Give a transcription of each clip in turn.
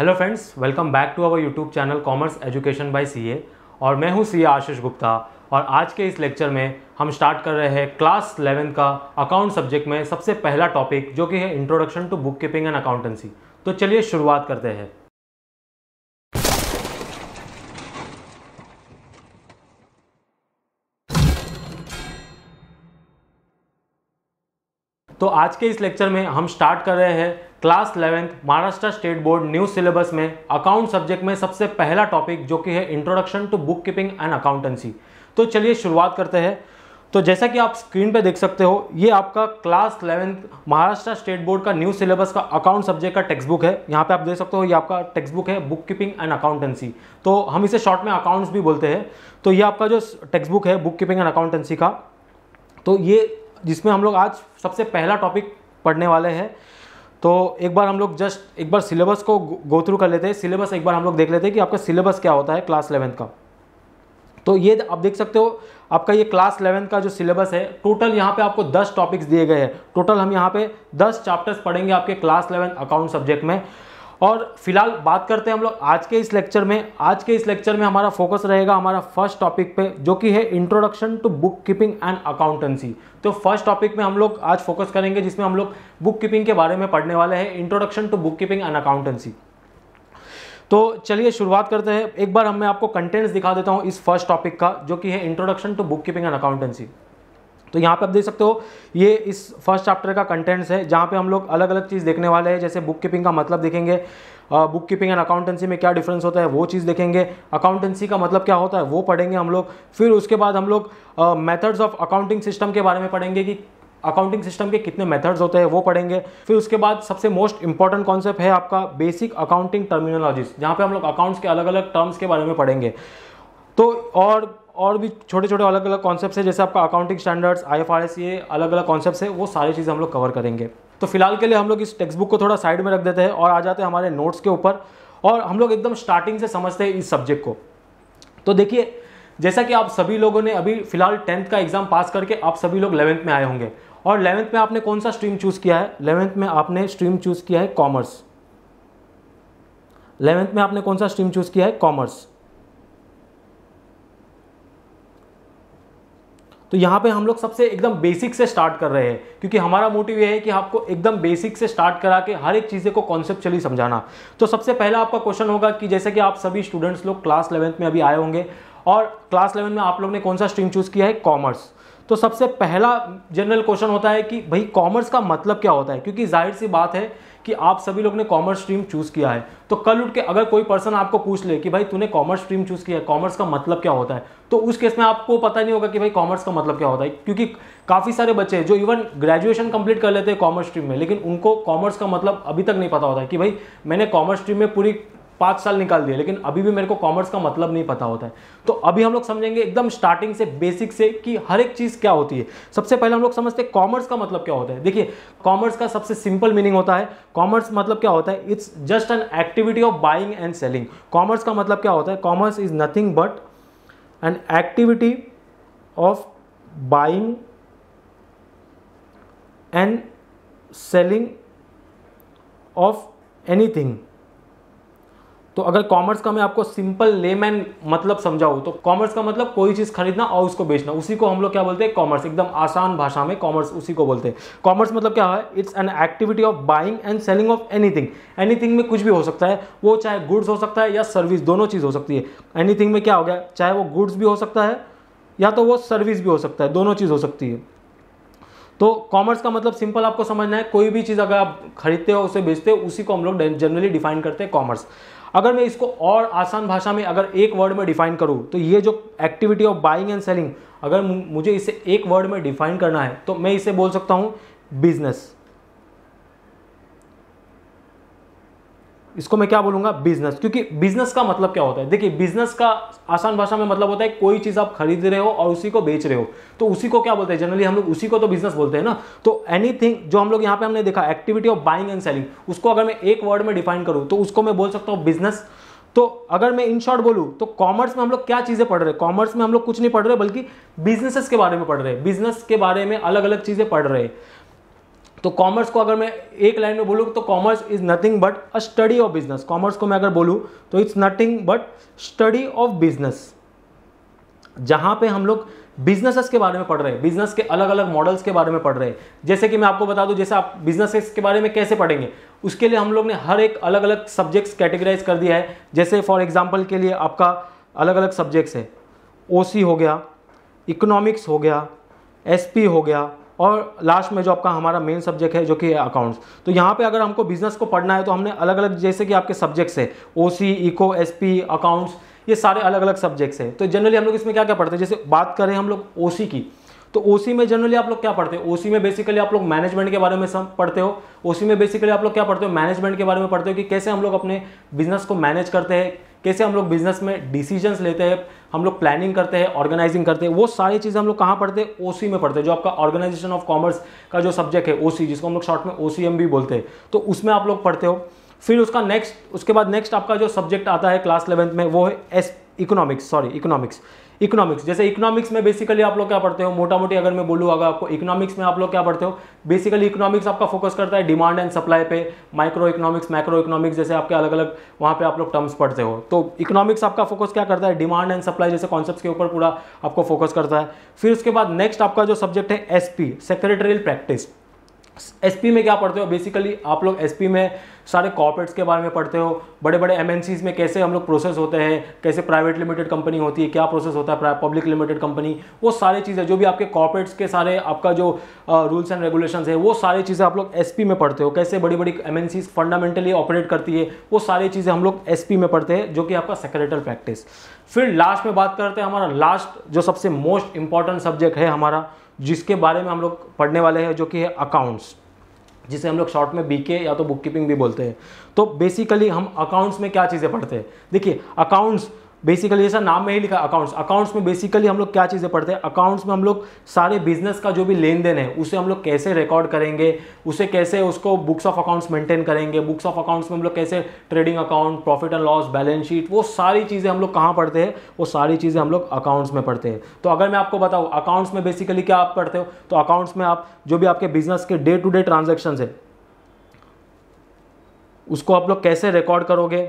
hello friends welcome back to our YouTube channel commerce education by CA और मैं हूं CA आशीष गुप्ता और आज के इस लेक्चर में हम स्टार्ट कर रहे हैं क्लास 11 का अकाउंट सब्जेक्ट में सबसे पहला टॉपिक जो कि है introduction to book keeping and accountancy तो चलिए शुरुआत करते हैं तो आज के इस लेक्चर में हम स्टार्ट कर रहे हैं class eleventh Maharashtra state board new syllabus में अकाउंट सब्जेक्ट में सबसे पहला टॉपिक जो कि है introduction to book keeping and accountancy तो चलिए शुरुआत करते हैं तो जैसा कि आप स्क्रीन पे देख सकते हो ये आपका class eleventh Maharashtra state board का न्यू सिलेबस का अकाउंट सब्जेक्ट का टेक्स्ट बुक है यहाँ पे आप देख सकते हो ये आपका टेक्स्ट बुक है बुक कीपिंग एंड अकाउंटेंसी तो हम इसे शॉर्ट में अकाउंट्स भी बोलते हैं तो ये आपका जो टेक्स्ट बुक है बुक कीपिंग एंड अकाउंटेंसी का तो ये जिसमें हम लोग आज सबसे पहला टॉपिक पढ़ने वाले हैं तो एक बार हम लोग जस्ट एक बार सिलेबस को गो थ्रू कर लेते हैं सिलेबस एक बार हम लोग देख लेते हैं कि आपका सिलेबस क्या होता है क्लास इलेवेंथ का तो ये आप देख सकते हो आपका ये क्लास इलेवेंथ का जो सिलेबस है टोटल यहाँ पे आपको 10 टॉपिक्स दिए गए हैं टोटल हम यहाँ पे 10 चैप्टर्स पढ़ेंगे आपके क्लास इलेवेंथ अकाउंट सब्जेक्ट में और फिलहाल बात करते हैं हम लोग आज के इस लेक्चर में आज के इस लेक्चर में हमारा फोकस रहेगा हमारा फर्स्ट टॉपिक पे जो कि है introduction to book keeping and accountancy तो फर्स्ट टॉपिक में हम लोग आज फोकस करेंगे जिसमें हम लोग बुक कीपिंग के बारे में पढ़ने वाले हैं introduction to book keeping and accountancy तो चलिए शुरुआत करते हैं एक बार हम मैं आपको कंटेंट्स दिखा देता हूँ इस फर्स्ट टॉपिक का जो कि है introduction to book keeping and accountancy तो यहाँ पे आप देख सकते हो ये इस फर्स्ट चैप्टर का कंटेंट्स है जहाँ पे हम लोग अलग अलग चीज़ देखने वाले हैं जैसे बुक कीपिंग का मतलब देखेंगे बुक कीपिंग एंड अकाउंटेंसी में क्या डिफरेंस होता है वो चीज़ देखेंगे अकाउंटेंसी का मतलब क्या होता है वो पढ़ेंगे हम लोग फिर उसके बाद हम लोग मैथड्स ऑफ अकाउंटिंग सिस्टम के बारे में पढ़ेंगे कि अकाउंटिंग सिस्टम के कितने मेथड्स होते हैं वो पढ़ेंगे फिर उसके बाद सबसे मोस्ट इंपॉर्टेंट कॉन्सेप्ट है आपका बेसिक अकाउंटिंग टर्मिनोलॉजीज जहाँ पे हम लोग अकाउंट्स के अलग अलग टर्म्स के बारे में पढ़ेंगे तो और और भी छोटे छोटे अलग अलग कॉन्सेप्ट है जैसे आपका accounting standards I F R S ये अलग अलग कॉन्सेप्ट है वो सारी चीज़ें हम लोग कवर करेंगे तो फिलहाल के लिए हम लोग इस टेक्स बुक को थोड़ा साइड में रख देते हैं और आ जाते हैं हमारे नोट्स के ऊपर और हम लोग एकदम स्टार्टिंग से समझते हैं इस सब्जेक्ट को तो देखिए जैसा कि आप सभी लोगों ने अभी फिलहाल टेंथ का एग्जाम पास करके आप सभी लोग इलेवंथ में आए होंगे और इलेवंथ में आपने कौन सा स्ट्रीम चूज़ किया है इलेवंथ में आपने स्ट्रीम चूज़ किया है कॉमर्स इलेवंथ में आपने कौन सा स्ट्रीम चूज़ किया है कॉमर्स तो यहाँ पे हम लोग सबसे एकदम बेसिक से स्टार्ट कर रहे हैं क्योंकि हमारा मोटिव यह है कि आपको एकदम बेसिक से स्टार्ट करा के हर एक चीज़ें को कॉन्सेप्चुअली समझाना तो सबसे पहला आपका क्वेश्चन होगा कि जैसे कि आप सभी स्टूडेंट्स लोग क्लास इलेवंथ में अभी आए होंगे और क्लास इलेवन में आप लोग ने कौन सा स्ट्रीम चूज़ किया है कॉमर्स तो सबसे पहला जनरल क्वेश्चन होता है कि भाई कॉमर्स का मतलब क्या होता है क्योंकि जाहिर सी बात है कि आप सभी लोग ने कॉमर्स स्ट्रीम चूज किया है तो कल उठ के अगर कोई पर्सन आपको पूछ ले कि भाई तूने कॉमर्स स्ट्रीम चूज किया है कॉमर्स का मतलब क्या होता है तो उस केस में आपको पता नहीं होगा कि भाई कॉमर्स का मतलब क्या होता है क्योंकि काफ़ी सारे बच्चे हैं जो इवन ग्रेजुएशन कंप्लीट कर लेते हैं कॉमर्स स्ट्रीम में लेकिन उनको कॉमर्स का मतलब अभी तक नहीं पता होता है कि भाई मैंने कॉमर्स स्ट्रीम में पूरी पाँच साल निकाल दिए लेकिन अभी भी मेरे को कॉमर्स का मतलब नहीं पता होता है तो अभी हम लोग समझेंगे एकदम स्टार्टिंग से बेसिक से कि हर एक चीज़ क्या होती है सबसे पहले हम लोग समझते हैं कॉमर्स का मतलब क्या होता है देखिए कॉमर्स का सबसे सिंपल मीनिंग होता है कॉमर्स मतलब क्या होता है it's just an activity of buying and selling commerce का मतलब क्या होता है commerce is nothing but an activity of buying and selling of anything तो अगर कॉमर्स का मैं आपको सिंपल लेमैन मतलब समझाऊँ तो कॉमर्स का मतलब कोई चीज़ खरीदना और उसको बेचना उसी को हम लोग क्या बोलते हैं कॉमर्स एकदम आसान भाषा में कॉमर्स उसी को बोलते हैं कॉमर्स मतलब क्या है it's an activity of buying and selling of anything anything में कुछ भी हो सकता है वो चाहे गुड्स हो सकता है या सर्विस दोनों चीज़ हो सकती है एनीथिंग में क्या हो गया चाहे वो गुड्स भी हो सकता है या तो वो सर्विस भी हो सकता है दोनों चीज़ हो सकती है तो कॉमर्स का मतलब सिंपल आपको समझना है कोई भी चीज़ अगर आप खरीदते हो उसे बेचते हो उसी को हम लोग जनरली डिफाइन करते हैं कॉमर्स अगर मैं इसको और आसान भाषा में अगर एक वर्ड में डिफाइन करूँ तो ये जो activity of buying and selling अगर मुझे इसे एक वर्ड में डिफाइन करना है तो मैं इसे बोल सकता हूँ बिजनेस इसको मैं क्या बोलूंगा बिजनेस क्योंकि बिजनेस का मतलब क्या होता है देखिए बिजनेस का आसान भाषा में मतलब होता है कोई चीज़ आप खरीद रहे हो और उसी को बेच रहे हो तो उसी को क्या बोलते हैं जनरली हम लोग उसी को तो बिजनेस बोलते हैं ना तो एनीथिंग जो हम लोग यहाँ पे हमने देखा activity of buying and selling उसको अगर मैं एक वर्ड में डिफाइन करूँ तो उसको मैं बोल सकता हूँ बिजनेस तो अगर मैं इन शॉर्ट बोलूँ तो कॉमर्स में हम लोग क्या चीज़ें पढ़ रहे हैं कॉमर्स में हम लोग कुछ नहीं पढ़ रहे बल्कि बिजनेसेस के बारे में पढ़ रहे हैं बिजनेस के बारे में अलग अलग चीज़ें पढ़ रहे हैं तो कॉमर्स को अगर मैं एक लाइन में बोलूँ तो commerce is nothing but a study of business commerce को मैं अगर बोलूँ तो it's nothing but study of business जहाँ पे हम लोग बिजनेसेस के बारे में पढ़ रहे हैं बिजनेस के अलग अलग मॉडल्स के बारे में पढ़ रहे हैं जैसे कि मैं आपको बता दूं जैसे आप बिजनेसेस के बारे में कैसे पढ़ेंगे उसके लिए हम लोग ने हर एक अलग अलग सब्जेक्ट्स कैटेगराइज कर दिया है जैसे फॉर एग्जाम्पल के लिए आपका अलग अलग सब्जेक्ट्स है ओ हो गया इकोनॉमिक्स हो गया एस हो गया और लास्ट में जो आपका हमारा मेन सब्जेक्ट है जो कि अकाउंट्स तो यहाँ पे अगर हमको बिजनेस को पढ़ना है तो हमने अलग अलग जैसे कि आपके सब्जेक्ट्स है O C eco S P accounts ये सारे अलग अलग सब्जेक्ट्स हैं तो जनरली हम लोग इसमें क्या क्या पढ़ते हैं जैसे बात करें हम लोग ओ की तो ओ में जनरली आप लोग क्या पढ़ते हो ओ में बेसिकली आप लोग मैनेजमेंट के बारे में सब पढ़ते हो ओ में बेसिकली आप लोग क्या पढ़ते हो मैनेजमेंट के बारे में पढ़ते हो कि कैसे हम लोग अपने बिजनेस को मैनेज करते हैं कैसे हम लोग बिजनेस में डिसीजंस लेते हैं हम लोग प्लानिंग करते हैं ऑर्गेनाइजिंग करते हैं वो सारी चीज़ें हम लोग कहाँ पढ़ते हैं ओसी में पढ़ते हैं जो आपका ऑर्गेनाइजेशन ऑफ कॉमर्स का जो सब्जेक्ट है ओसी जिसको हम लोग शॉर्ट में ओसीएम भी बोलते हैं तो उसमें आप लोग पढ़ते हो फिर उसका नेक्स्ट उसके बाद नेक्स्ट आपका जो सब्जेक्ट आता है क्लास इलेवंथ में वो है S economics sorry economics economics जैसे इकोनॉमिक्स में बेसिकली आप लोग क्या पढ़ते हो मोटा मोटी अगर मैं बोलूँ अगर आपको इकोनॉमिक्स में आप लोग क्या पढ़ते हो बेसिकली इकोनॉमिक्स आपका फोकस करता है डिमांड एंड सप्लाई पे माइक्रो इकोनॉमिक्स माइक्रो इकोनॉमिक्स जैसे आपके अलग अलग वहाँ पे आप लोग टर्म्स पढ़ते हो तो इकोनॉमिक्स आपका फोकस क्या करता है डिमांड एंड सप्लाई जैसे कॉन्सेप्ट के ऊपर पूरा आपको फोकस करता है फिर उसके बाद नेक्स्ट आपका जो सब्जेक्ट है एस पी प्रैक्टिस एस में क्या पढ़ते हो बेसिकली आप लोग एस में सारे कॉर्पोरेट्स के बारे में पढ़ते हो बड़े बड़े एम में कैसे हम लोग प्रोसेस होते हैं कैसे प्राइवेट लिमिटेड कंपनी होती है क्या प्रोसेस होता है पब्लिक लिमिटेड कंपनी वो सारी चीज़ें जो भी आपके कॉर्पोरेट्स के सारे आपका जो रूल्स एंड रेगुलेशन है वो सारी चीज़ें आप लोग एस में पढ़ते हो कैसे बड़ी बड़ी एम फंडामेंटली ऑपरेट करती है वो सारी चीज़ें हम लोग एस में पढ़ते हैं जो कि आपका सेक्रेटर प्रैक्टिस फिर लास्ट में बात करते हैं हमारा लास्ट जो सबसे मोस्ट इंपॉर्टेंट सब्जेक्ट है हमारा जिसके बारे में हम लोग पढ़ने वाले हैं जो कि है अकाउंट्स जिसे हम लोग शॉर्ट में बीके या तो बुक कीपिंग भी बोलते हैं तो बेसिकली हम अकाउंट्स में क्या चीज़ें पढ़ते हैं देखिए अकाउंट्स बेसिकली जैसा नाम में ही लिखा अकाउंट्स अकाउंट्स में बेसिकली हम लोग क्या चीज़ें पढ़ते हैं अकाउंट्स में हम लोग सारे बिजनेस का जो भी लेन देन है उसे हम लोग कैसे रिकॉर्ड करेंगे उसे कैसे उसको बुक्स ऑफ अकाउंट्स मेंटेन करेंगे बुक्स ऑफ अकाउंट्स में हम लोग कैसे trading account profit and loss balance sheet वो सारी चीज़ें हम लोग कहाँ पढ़ते हैं वो सारी चीज़ें हम लोग अकाउंट्स में पढ़ते हैं तो अगर मैं आपको बताऊँ अकाउंट्स में बेसिकली क्या आप पढ़ते हो तो अकाउंट्स में आप जो भी आपके बिजनेस के डे टू डे ट्रांजेक्शन है उसको आप लोग कैसे रिकॉर्ड करोगे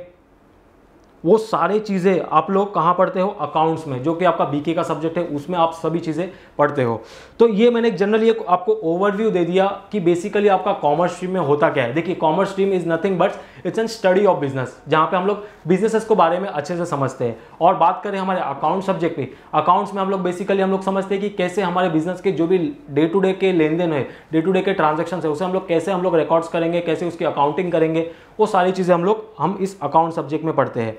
वो सारे चीज़ें आप लोग कहाँ पढ़ते हो अकाउंट्स में जो कि आपका बीके का सब्जेक्ट है उसमें आप सभी चीज़ें पढ़ते हो तो ये मैंने एक जनरली आपको ओवरव्यू दे दिया कि बेसिकली आपका कॉमर्स स्ट्रीम में होता क्या है देखिए commerce stream is nothing but it's an study of business जहाँ पे हम लोग बिजनेसेस को बारे में अच्छे से समझते हैं और बात करें हमारे अकाउंट सब्जेक्ट की अकाउंट्स में हम लोग बेसिकली हम लोग समझते हैं कि कैसे हमारे बिजनेस के जो भी डे टू डे के लेन देन है डे टू डे के ट्रांजेक्शन है उसे हम लोग कैसे हम लोग रिकॉर्ड्स करेंगे कैसे उसकी अकाउंटिंग करेंगे वो सारी चीज़ें हम लोग हम इस अकाउंट सब्जेक्ट में पढ़ते हैं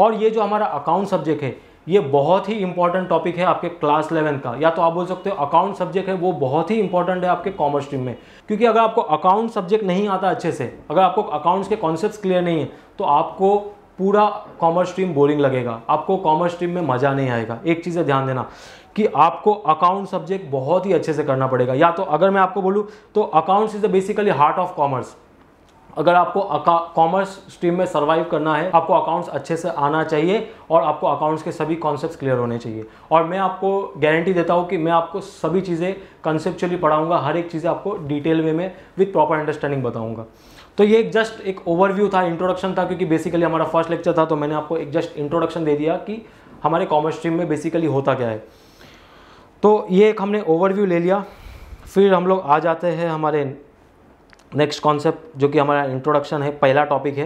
और ये जो हमारा अकाउंट सब्जेक्ट है ये बहुत ही इंपॉर्टेंट टॉपिक है आपके क्लास इलेवन का या तो आप बोल सकते हो अकाउंट सब्जेक्ट है वो बहुत ही इंपॉर्टेंट है आपके कॉमर्स स्ट्रीम में क्योंकि अगर आपको अकाउंट सब्जेक्ट नहीं आता अच्छे से अगर आपको अकाउंट्स के कॉन्सेप्ट क्लियर नहीं है तो आपको पूरा कॉमर्स स्ट्रीम बोरिंग लगेगा आपको कॉमर्स स्ट्रीम में मज़ा नहीं आएगा एक चीज़ ध्यान देना कि आपको अकाउंट सब्जेक्ट बहुत ही अच्छे से करना पड़ेगा या तो अगर मैं आपको बोलूँ तो accounts is the basically heart of commerce अगर आपको कॉमर्स स्ट्रीम में सर्वाइव करना है आपको अकाउंट्स अच्छे से आना चाहिए और आपको अकाउंट्स के सभी कॉन्सेप्ट क्लियर होने चाहिए और मैं आपको गारंटी देता हूँ कि मैं आपको सभी चीज़ें कंसेप्चुअली पढ़ाऊँगा हर एक चीज़ें आपको डिटेल वे में विथ प्रॉपर अंडरस्टैंडिंग बताऊँगा तो ये एक जस्ट एक ओवरव्यू था इंट्रोडक्शन था क्योंकि बेसिकली हमारा फर्स्ट लेक्चर था तो मैंने आपको एक जस्ट इंट्रोडक्शन दे दिया कि हमारे कॉमर्स स्ट्रीम में बेसिकली होता क्या है तो ये एक हमने ओवरव्यू ले लिया फिर हम लोग आ जाते हैं हमारे नेक्स्ट कॉन्सेप्ट जो कि हमारा इंट्रोडक्शन है पहला टॉपिक है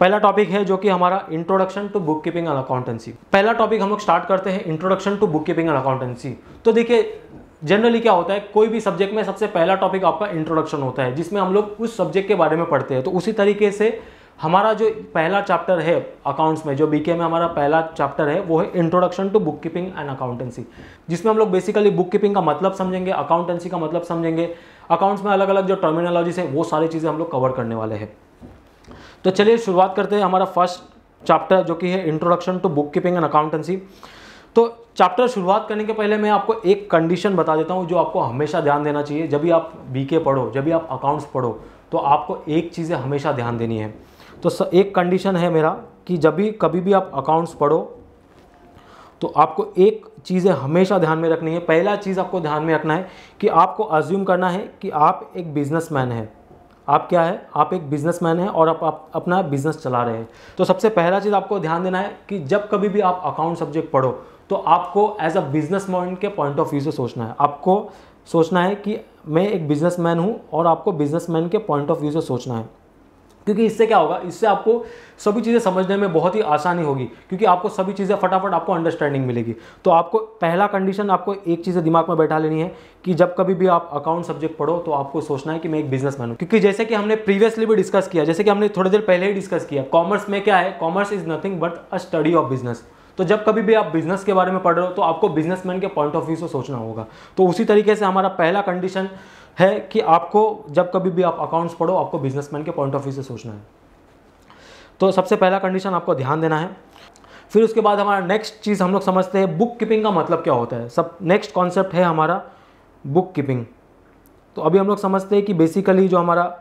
पहला टॉपिक है जो कि हमारा introduction to book keeping and accountancy पहला टॉपिक हम लोग स्टार्ट करते हैं introduction to book keeping and accountancy तो देखिए जनरली क्या होता है कोई भी सब्जेक्ट में सबसे पहला टॉपिक आपका इंट्रोडक्शन होता है जिसमें हम लोग उस सब्जेक्ट के बारे में पढ़ते हैं तो उसी तरीके से हमारा जो पहला चैप्टर है अकाउंट्स में जो बीके में हमारा पहला चैप्टर है वो है introduction to book keeping and accountancy जिसमें हम लोग बेसिकली बुक कीपिंग का मतलब समझेंगे अकाउंटेंसी का मतलब समझेंगे अकाउंट्स में अलग अलग जो टर्मिनोलॉजीज हैं वो सारी चीज़ें हम लोग कवर करने वाले हैं तो चलिए शुरुआत करते हैं हमारा फर्स्ट चैप्टर जो कि है introduction to book keeping and accountancy तो चैप्टर शुरुआत करने के पहले मैं आपको एक कंडीशन बता देता हूँ जो आपको हमेशा ध्यान देना चाहिए जब भी आप बीके पढ़ो जब भी आप अकाउंट्स पढ़ो तो आपको एक चीज़ें हमेशा ध्यान देनी है तो एक कंडीशन है मेरा कि जब भी कभी भी आप अकाउंट्स पढ़ो तो आपको एक चीज़ें हमेशा ध्यान में रखनी है पहला चीज़ आपको ध्यान में रखना है कि आपको अज्यूम करना है कि आप एक बिजनेसमैन हैं आप क्या है आप एक बिजनेसमैन हैं और आप, आप अपना बिजनेस चला रहे हैं तो सबसे पहला चीज़ आपको ध्यान देना है कि जब कभी भी आप अकाउंट सब्जेक्ट पढ़ो तो आपको एज अ बिजनेस मैन के पॉइंट ऑफ व्यू से सोचना है आपको सोचना है कि मैं एक बिजनेसमैन हूँ और आपको बिजनेसमैन के पॉइंट ऑफ व्यू से सोचना है क्योंकि इससे क्या होगा इससे आपको सभी चीज़ें समझने में बहुत ही आसानी होगी क्योंकि आपको सभी चीज़ें फटाफट आपको अंडरस्टैंडिंग मिलेगी तो आपको पहला कंडीशन आपको एक चीज़ दिमाग में बैठा लेनी है कि जब कभी भी आप अकाउंट सब्जेक्ट पढ़ो तो आपको सोचना है कि मैं एक बिजनेस मैन हूँ क्योंकि जैसे कि हमने प्रीवियसली भी डिस्कस किया जैसे कि हमने थोड़ी देर पहले ही डिस्कस किया कॉमर्स में क्या है commerce is nothing but a study of business तो जब कभी भी आप बिजनेस के बारे में पढ़ रहे हो तो आपको बिजनेसमैन के पॉइंट ऑफ व्यू से सोचना होगा तो उसी तरीके से हमारा पहला कंडीशन है कि आपको जब कभी भी आप अकाउंट्स पढ़ो आपको बिजनेसमैन के पॉइंट ऑफ व्यू से सोचना है तो सबसे पहला कंडीशन आपको ध्यान देना है फिर उसके बाद हमारा नेक्स्ट चीज़ हम लोग समझते हैं बुक कीपिंग का मतलब क्या होता है सब नेक्स्ट कॉन्सेप्ट है हमारा बुक कीपिंग तो अभी हम लोग समझते हैं कि बेसिकली जो हमारा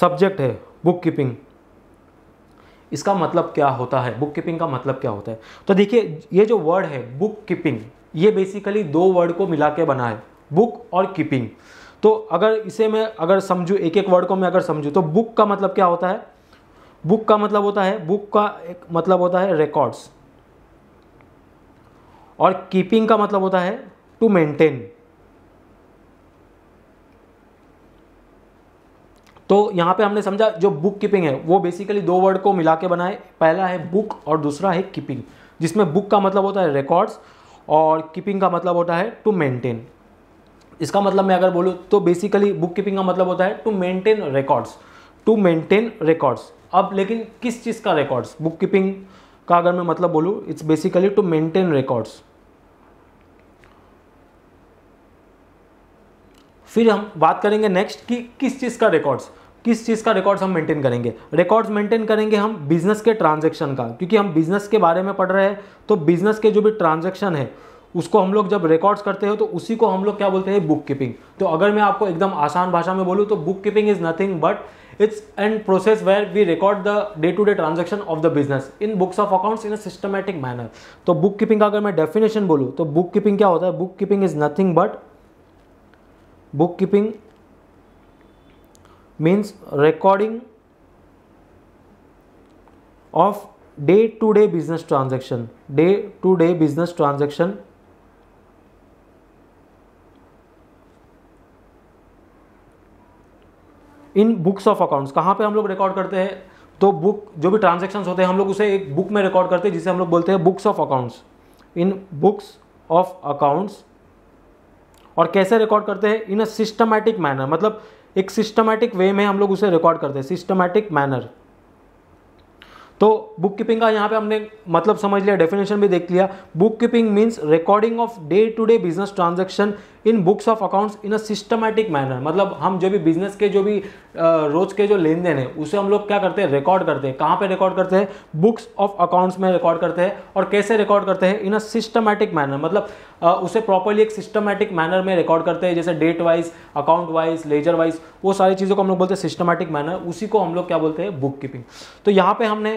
सब्जेक्ट है बुक कीपिंग इसका मतलब क्या होता है बुक कीपिंग का मतलब क्या होता है तो देखिए ये जो वर्ड है बुक कीपिंग ये बेसिकली दो वर्ड को मिला के बना है बुक और कीपिंग तो अगर इसे मैं अगर समझूँ एक एक वर्ड को मैं अगर समझूँ तो बुक का मतलब क्या होता है बुक का मतलब होता है बुक का एक मतलब होता है रिकॉर्ड्स और कीपिंग का मतलब होता है टू मेंटेन तो यहाँ पे हमने समझा जो बुक कीपिंग है वो बेसिकली दो वर्ड को मिला के बनाए पहला है बुक और दूसरा है कीपिंग जिसमें बुक का मतलब होता है रिकॉर्ड्स और कीपिंग का मतलब होता है टू मेंटेन इसका मतलब मैं अगर बोलूँ तो बेसिकली बुक कीपिंग का मतलब होता है to maintain records to maintain records अब लेकिन किस चीज़ का रिकॉर्ड्स बुक कीपिंग का अगर मैं मतलब बोलूँ it's basically to maintain records फिर हम बात करेंगे नेक्स्ट कि किस चीज़ का रिकॉर्ड्स किस चीज़ का रिकॉर्ड्स हम मेंटेन करेंगे रिकॉर्ड्स मेंटेन करेंगे हम बिजनेस के ट्रांजेक्शन का क्योंकि हम बिजनेस के बारे में पढ़ रहे हैं तो बिजनेस के जो भी ट्रांजेक्शन है उसको हम लोग जब रिकॉर्ड्स करते हैं तो उसी को हम लोग क्या बोलते हैं बुक कीपिंग तो अगर मैं आपको एकदम आसान भाषा में बोलूँ तो book keeping is nothing but it's and process where we record the day to day transaction of the business in books of accounts in a systematic manner तो बुक कीपिंग का अगर मैं डेफिनेशन बोलूँ तो बुक कीपिंग क्या होता है book keeping is nothing but book keeping means recording of day to day business transaction day to day business transaction in books of accounts कहाँ पे हम लोग रिकॉर्ड करते हैं तो बुक जो भी ट्रांजेक्शन होते हैं हम लोग उसे एक बुक में रिकॉर्ड करते हैं जिसे हम लोग बोलते हैं books of accounts in books of accounts और कैसे रिकॉर्ड करते हैं इन अ सिस्टमैटिक मैनर मतलब एक सिस्टमैटिक वे में हम लोग उसे रिकॉर्ड करते हैं सिस्टमैटिक मैनर तो बुक कीपिंग का यहाँ पे हमने मतलब समझ लिया डेफिनेशन भी देख लिया book keeping means recording of day to day business transaction in books of accounts in a systematic manner मतलब हम जो भी बिजनेस के जो भी रोज के जो लेन देन है उसे हम लोग क्या करते हैं रिकॉर्ड करते हैं कहाँ पे रिकॉर्ड करते हैं बुक्स ऑफ अकाउंट्स में रिकॉर्ड करते हैं और कैसे रिकॉर्ड करते हैं इन अ सिस्टमैटिक मैनर मतलब उसे प्रॉपरली एक सिस्टमैटिक मैनर में रिकॉर्ड करते हैं जैसे date wise account wise ledger wise वो सारी चीज़ों को हम लोग बोलते हैं सिस्टमैटिक मैनर उसी को हम लोग क्या बोलते हैं बुक कीपिंग तो यहाँ पर हमने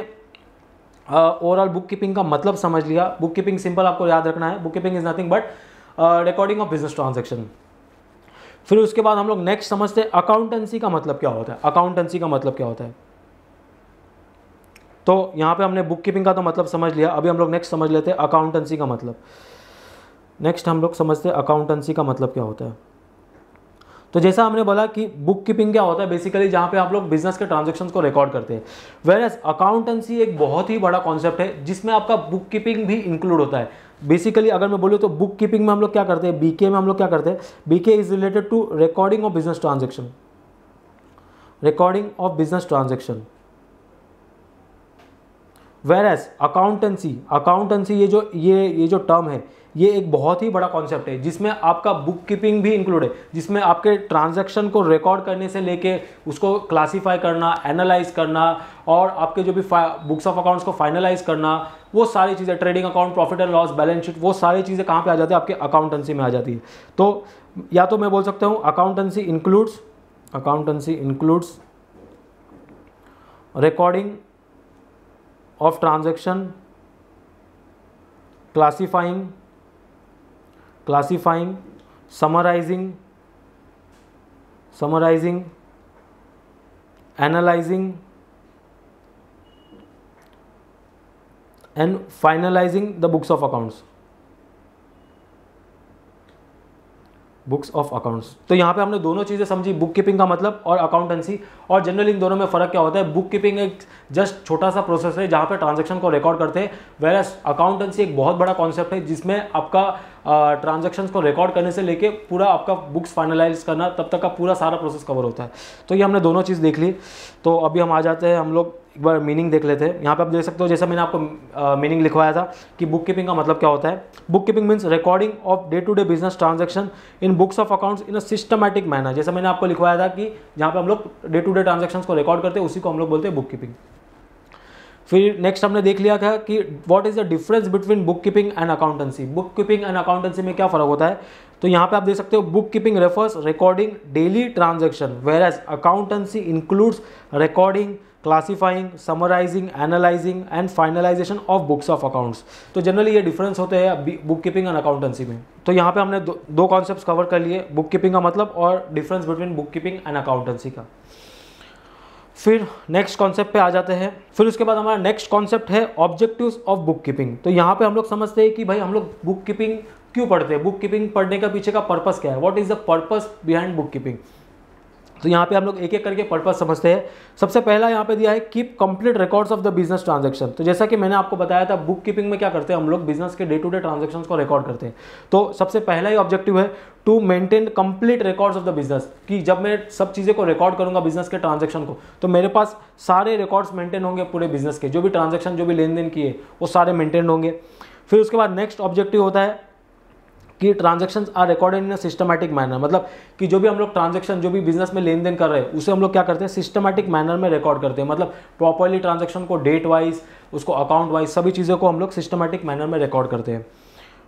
ओवरऑल बुक कीपिंग का मतलब समझ लिया बुक कीपिंग सिंपल आपको याद रखना है book keeping is nothing but recording of business transaction फिर उसके बाद हम लोग नेक्स्ट समझते हैं अकाउंटेंसी का मतलब क्या होता है अकाउंटेंसी का मतलब क्या होता है तो यहाँ पे हमने बुक कीपिंग का तो मतलब समझ लिया अभी हम लोग नेक्स्ट समझ लेते हैं अकाउंटेंसी का मतलब नेक्स्ट हम लोग समझते हैं अकाउंटेंसी का मतलब क्या होता है तो जैसा हमने बोला कि बुक कीपिंग क्या होता है बेसिकली जहाँ पे आप लोग बिजनेस के ट्रांजेक्शन को रिकॉर्ड करते हैं वेर एज अकाउंटेंसी एक बहुत ही बड़ा कॉन्सेप्ट है जिसमें आपका बुक कीपिंग भी इंक्लूड होता है बेसिकली अगर मैं बोलूँ तो बुक कीपिंग में हम लोग क्या करते हैं बीके में हम लोग क्या करते हैं BK is related to recording of business transaction recording of business transaction whereas accountancy accountancy ये जो ये ये जो टर्म है ये एक बहुत ही बड़ा कॉन्सेप्ट है जिसमें आपका बुक कीपिंग भी इंक्लूड है जिसमें आपके ट्रांजैक्शन को रिकॉर्ड करने से लेके उसको क्लासिफाई करना एनालाइज करना और आपके जो भी बुक्स ऑफ अकाउंट्स को फाइनलाइज करना वो सारी चीज़ें trading account profit and loss balance sheet वो सारी चीज़ें कहाँ पर आ जाती है आपके अकाउंटेंसी में आ जाती है तो या तो मैं बोल सकता हूँ accountancy includes accountancy includes recording of transaction classifying classifying summarizing summarizing analyzing and finalizing the books of accounts books of accounts तो यहाँ पे हमने दोनों चीज़ें समझी बुक कीपिंग का मतलब और अकाउंटेंसी और जनरल इन दोनों में फ़र्क क्या होता है बुक कीपिंग एक जस्ट छोटा सा प्रोसेस है जहाँ पे ट्रांजेक्शन को रिकॉर्ड करते हैं वेर अकाउंटेंसी एक बहुत बड़ा कॉन्सेप्ट है जिसमें आपका ट्रांजेक्शन को रिकॉर्ड करने से लेके पूरा आपका बुक्स फाइनलाइज करना तब तक का पूरा सारा प्रोसेस कवर होता है तो ये हमने दोनों चीज़ देख ली तो अभी हम आ जाते हैं हम लोग एक बार मीनिंग देख लेते हैं यहाँ पे आप देख सकते हो जैसा मैंने आपको मीनिंग लिखवाया था कि बुक कीपिंग का मतलब क्या होता है book keeping means recording of day to day business transaction in books of accounts in a systematic manner जैसा मैंने आपको लिखवाया था कि जहाँ पे हम लोग डे टू डे ट्रांजेक्शन को रिकॉर्ड करते हैं उसी को हम लोग बोलते हैं बुक कीपिंग फिर नेक्स्ट हमने देख लिया था कि what is the difference between book keeping and accountancy book keeping and accountancy में क्या फ़र्क होता है तो यहाँ पे आप देख सकते हो bookkeeping refers recording daily transaction whereas accountancy includes recording classifying summarising analysing and finalisation of books of accounts तो जनरली ये डिफरेंस होते हैं बुक कीपिंग एंड अकाउंटेंसी में तो यहाँ पे हमने दो, दो कॉन्सेप्ट कवर कर लिए बुक कीपिंग का मतलब और difference between book keeping and accountancy का फिर नेक्स्ट कॉन्सेप्ट पे आ जाते हैं फिर उसके बाद हमारा नेक्स्ट कॉन्सेप्ट है ऑब्जेक्टिव्स ऑफ बुक कीपिंग तो यहाँ पे हम लोग समझते हैं कि भाई हम लोग बुक कीपिंग क्यों पढ़ते हैं बुक कीपिंग पढ़ने का पीछे का पर्पस क्या है what is the purpose behind book keeping तो यहाँ पे हम लोग एक एक करके पर्पज समझते हैं सबसे पहला यहाँ पे दिया है keep complete records of the business transaction तो जैसा कि मैंने आपको बताया था बुक कीपिंग में क्या करते हैं हम लोग बिजनेस के डे टू डे ट्रांजेक्शन को रिकॉर्ड करते हैं तो सबसे पहला ही ऑब्जेक्टिव है to maintain complete records of the business कि जब मैं सब चीज़ें को रिकॉर्ड करूंगा बिजनेस के ट्रांजेक्शन को तो मेरे पास सारे रिकॉर्ड्स मेंटेन होंगे पूरे बिजनेस के जो भी ट्रांजेक्शन जो भी लेन देन किए वो सारे मेंटेन होंगे फिर उसके बाद नेक्स्ट ऑब्जेक्टिव होता है कि transaction are recorded in systematic manner मतलब कि जो भी हम लोग ट्रांजेक्शन जो भी बिजनेस में लेन देन कर रहे हैं उसे हम लोग क्या करते हैं सिस्टमैटिक मैनर में रिकॉर्ड करते हैं मतलब प्रॉपरली ट्रांजेक्शन को डेट वाइज उसको अकाउंट वाइज सभी चीज़ों को हम लोग सिस्टमैटिक मैनर में रिकॉर्ड करते हैं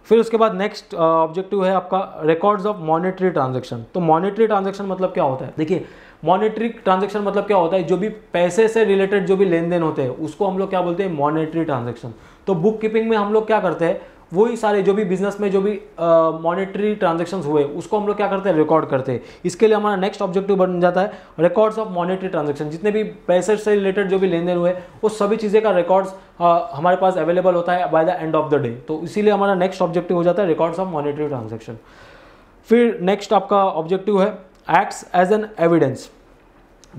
फिर उसके बाद नेक्स्ट ऑब्जेक्टिव uh, है आपका रिकॉर्ड्स ऑफ मॉनेटरी ट्रांजेक्शन तो मॉनेटरी ट्रांजेक्शन मतलब क्या होता है देखिए मॉनेटरी ट्रांजेक्शन मतलब क्या होता है जो भी पैसे से रिलेटेड जो भी लेन देन होते हैं उसको हम लोग क्या बोलते हैं मॉनेटरी ट्रांजेक्शन तो बुक कीपिंग में हम लोग क्या करते हैं वही सारे जो भी बिजनेस में जो भी मॉनेटरी ट्रांजेक्शन हुए उसको हम लोग क्या करते हैं रिकॉर्ड करते हैं इसके लिए हमारा नेक्स्ट ऑब्जेक्टिव बन जाता है रिकॉर्ड्स ऑफ मॉनेटरी ट्रांजेक्शन जितने भी पैसे से रिलेटेड जो भी लेन देन हुए वो सभी चीज़ें का रिकॉर्ड्स हमारे पास अवेलेबल होता है by the end of the day तो इसीलिए हमारा नेक्स्ट ऑब्जेक्टिव हो जाता है रिकॉर्ड्स ऑफ मॉनेटरी ट्रांजेक्शन फिर नेक्स्ट आपका ऑब्जेक्टिव है acts as an evidence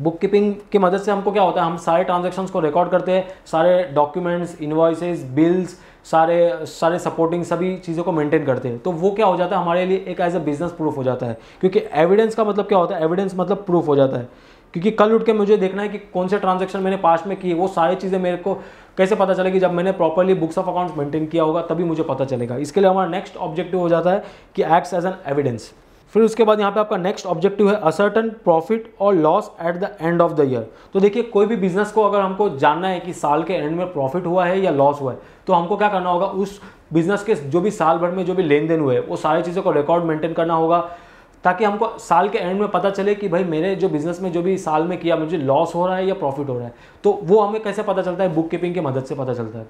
book keeping की मदद से हमको क्या होता है हम सारे ट्रांजेक्शन्स को रिकॉर्ड करते हैं सारे डॉक्यूमेंट्स इन्वाइसेज बिल्स सारे सारे सपोर्टिंग सभी चीज़ों को मेंटेन करते हैं तो वो क्या हो जाता है हमारे लिए एक एज अ बिजनेस प्रूफ हो जाता है क्योंकि एविडेंस का मतलब क्या होता है एविडेंस मतलब प्रूफ हो जाता है क्योंकि कल उठ के मुझे देखना है कि कौन से ट्रांजेक्शन मैंने पास्ट में किए वो सारी चीज़ें मेरे को कैसे पता चलेगी जब मैंने properly books of accounts maintain किया होगा तभी मुझे पता चलेगा इसके लिए हमारा नेक्स्ट ऑब्जेक्टिव हो जाता है कि एक्ट्स एज एन एविडेंस फिर उसके बाद यहाँ पे आपका नेक्स्ट ऑब्जेक्टिव है असर्टन प्रॉफिट और loss at the end of the year तो देखिए कोई भी बिजनेस को अगर हमको जानना है कि साल के एंड में प्रॉफिट हुआ है या लॉस हुआ है तो हमको क्या करना होगा उस बिजनेस के जो भी साल भर में जो भी लेन देन हुए वो सारी चीज़ों को रिकॉर्ड मेंटेन करना होगा ताकि हमको साल के एंड में पता चले कि भाई मेरे जो बिजनेस में जो भी साल में किया मुझे लॉस हो रहा है या प्रॉफिट हो रहा है तो वो हमें कैसे पता चलता है बुक कीपिंग की मदद से पता चलता है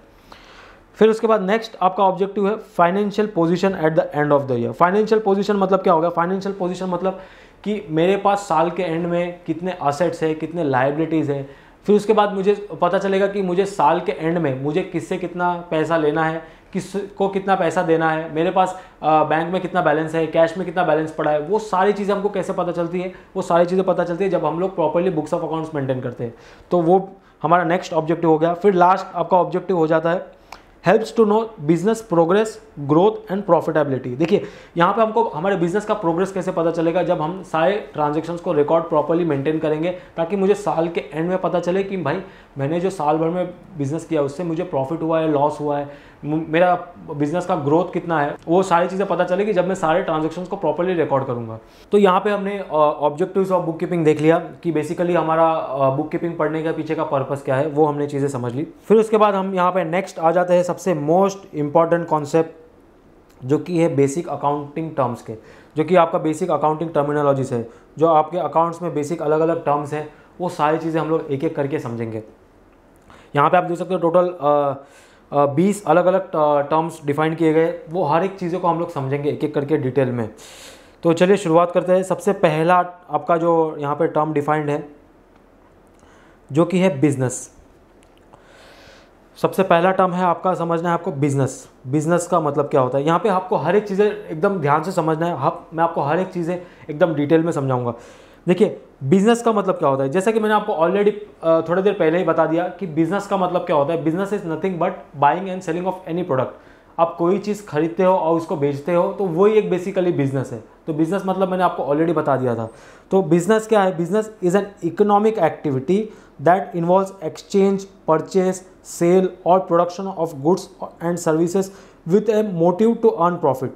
फिर उसके बाद नेक्स्ट आपका ऑब्जेक्टिव है financial position at the end of the year financial position मतलब क्या होगा फाइनेंशियल पोजीशन मतलब कि मेरे पास साल के एंड में कितने असेट्स हैं कितने लाइबिलिटीज़ हैं फिर उसके बाद मुझे पता चलेगा कि मुझे साल के एंड में मुझे किससे कितना पैसा लेना है किस को कितना पैसा देना है मेरे पास बैंक में कितना बैलेंस है कैश में कितना बैलेंस पड़ा है वो सारी चीज़ें हमको कैसे पता चलती है वो सारी चीज़ें पता चलती है जब हम लोग properly books of accounts maintain करते हैं तो वो हमारा नेक्स्ट ऑब्जेक्टिव हो गया फिर लास्ट आपका ऑब्जेक्टिव हो जाता है helps to know business progress growth and profitability देखिए यहाँ पे हमको हमारे बिजनेस का प्रोग्रेस कैसे पता चलेगा जब हम सारे ट्रांजेक्शन्स को रिकॉर्ड प्रॉपरली मेंटेन करेंगे ताकि मुझे साल के एंड में पता चले कि भाई मैंने जो साल भर में बिजनेस किया उससे मुझे प्रॉफिट हुआ है लॉस हुआ है मेरा बिजनेस का ग्रोथ कितना है वो सारी चीज़ें पता चलेगी जब मैं सारे ट्रांजेक्शन को प्रॉपरली रिकॉर्ड करूँगा तो यहाँ पे हमने ऑब्जेक्टिव्स ऑफ बुक कीपिंग देख लिया कि बेसिकली हमारा बुक कीपिंग पढ़ने का पीछे का पर्पज़ क्या है वो हमने चीज़ें समझ ली फिर उसके बाद हम यहाँ पर नेक्स्ट आ जाते हैं सबसे मोस्ट इंपॉर्टेंट कॉन्सेप्ट जो कि है बेसिक अकाउंटिंग टर्म्स के जो कि आपका बेसिक अकाउंटिंग टर्मिनोलॉजीज है जो आपके अकाउंट्स में बेसिक अलग अलग टर्म्स हैं वो सारी चीज़ें हम लोग एक एक करके समझेंगे यहाँ पे आप देख सकते हो टोटल बीस अलग अलग टर्म्स डिफाइन किए गए वो हर एक चीज़ों को हम लोग समझेंगे एक एक करके डिटेल में तो चलिए शुरुआत करते हैं सबसे पहला आपका जो यहाँ पर टर्म डिफाइंड है जो कि है बिज़नेस सबसे पहला टर्म है आपका समझना है आपको बिज़नेस बिज़नेस का मतलब क्या होता है यहाँ पे आपको हर एक चीज़ें एकदम ध्यान से समझना है हाँ, मैं आपको हर एक चीज़ें एकदम डिटेल में समझाऊंगा देखिए बिजनेस का मतलब क्या होता है जैसा कि मैंने आपको ऑलरेडी थोड़ी देर पहले ही बता दिया कि बिजनेस का मतलब क्या होता है business is nothing but buying and selling of any product आप कोई चीज़ खरीदते हो और उसको बेचते हो तो वही एक बेसिकली बिजनेस है तो बिजनेस मतलब मैंने आपको ऑलरेडी बता दिया था तो बिजनेस क्या है business is an economic activity that involve exchange purchase sale और production of goods and services with a motive to earn profit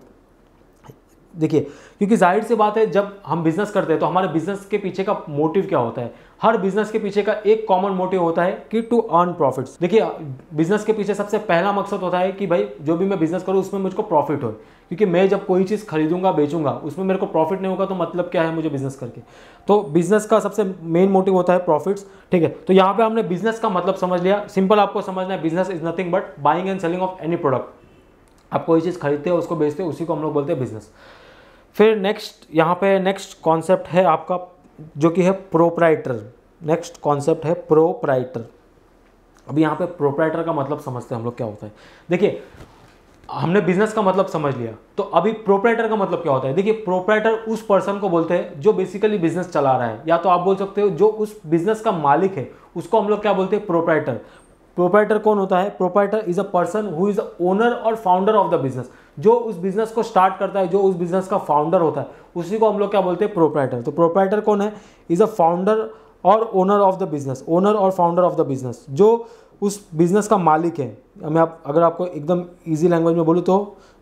देखिए क्योंकि जाहिर सी बात है जब हम बिजनेस करते हैं तो हमारे बिजनेस के पीछे का मोटिव क्या होता है हर बिजनेस के पीछे का एक कॉमन मोटिव होता है कि टू अर्न प्रॉफिट्स देखिए बिजनेस के पीछे सबसे पहला मकसद होता है कि भाई जो भी मैं बिजनेस करूँ उसमें मुझको प्रॉफिट हो क्योंकि मैं जब कोई चीज़ खरीदूंगा बेचूंगा उसमें मेरे को प्रॉफिट नहीं होगा तो मतलब क्या है मुझे बिजनेस करके तो बिजनेस का सबसे मेन मोटिव होता है प्रॉफिट्स ठीक है तो यहाँ पे हमने बिजनेस का मतलब समझ लिया सिंपल आपको समझना है business is nothing but buying and selling of any product आप कोई चीज़ खरीदते हो उसको बेचते हो उसी को हम लोग बोलते हैं बिजनेस फिर नेक्स्ट यहाँ पे नेक्स्ट कॉन्सेप्ट है आपका जो कि है प्रोपराइटर नेक्स्ट कॉन्सेप्ट है प्रोपराइटर अब यहाँ पे प्रोपराइटर का मतलब समझते हैं हम लोग क्या होता है देखिए हमने बिजनेस का मतलब समझ लिया तो अभी प्रोपराइटर का मतलब क्या होता है देखिए प्रोपराइटर उस पर्सन को बोलते हैं जो बेसिकली बिजनेस चला रहा है या तो आप बोल सकते हो जो उस बिजनेस का मालिक है उसको हम लोग क्या बोलते हैं प्रोपराइटर प्रोपराइटर कौन होता है proprietor is a person who is a owner और फाउंडर ऑफ द बिजनेस जो उस बिजनेस को स्टार्ट करता है जो उस बिजनेस का फाउंडर होता है उसी को हम लोग क्या बोलते हैं प्रोप्राइटर तो प्रोप्राइटर कौन है इज अ फाउंडर और owner of the business owner और फाउंडर ऑफ द बिजनेस जो उस बिजनेस का मालिक है मैं आप अगर आपको एकदम इजी लैंग्वेज में बोलूँ तो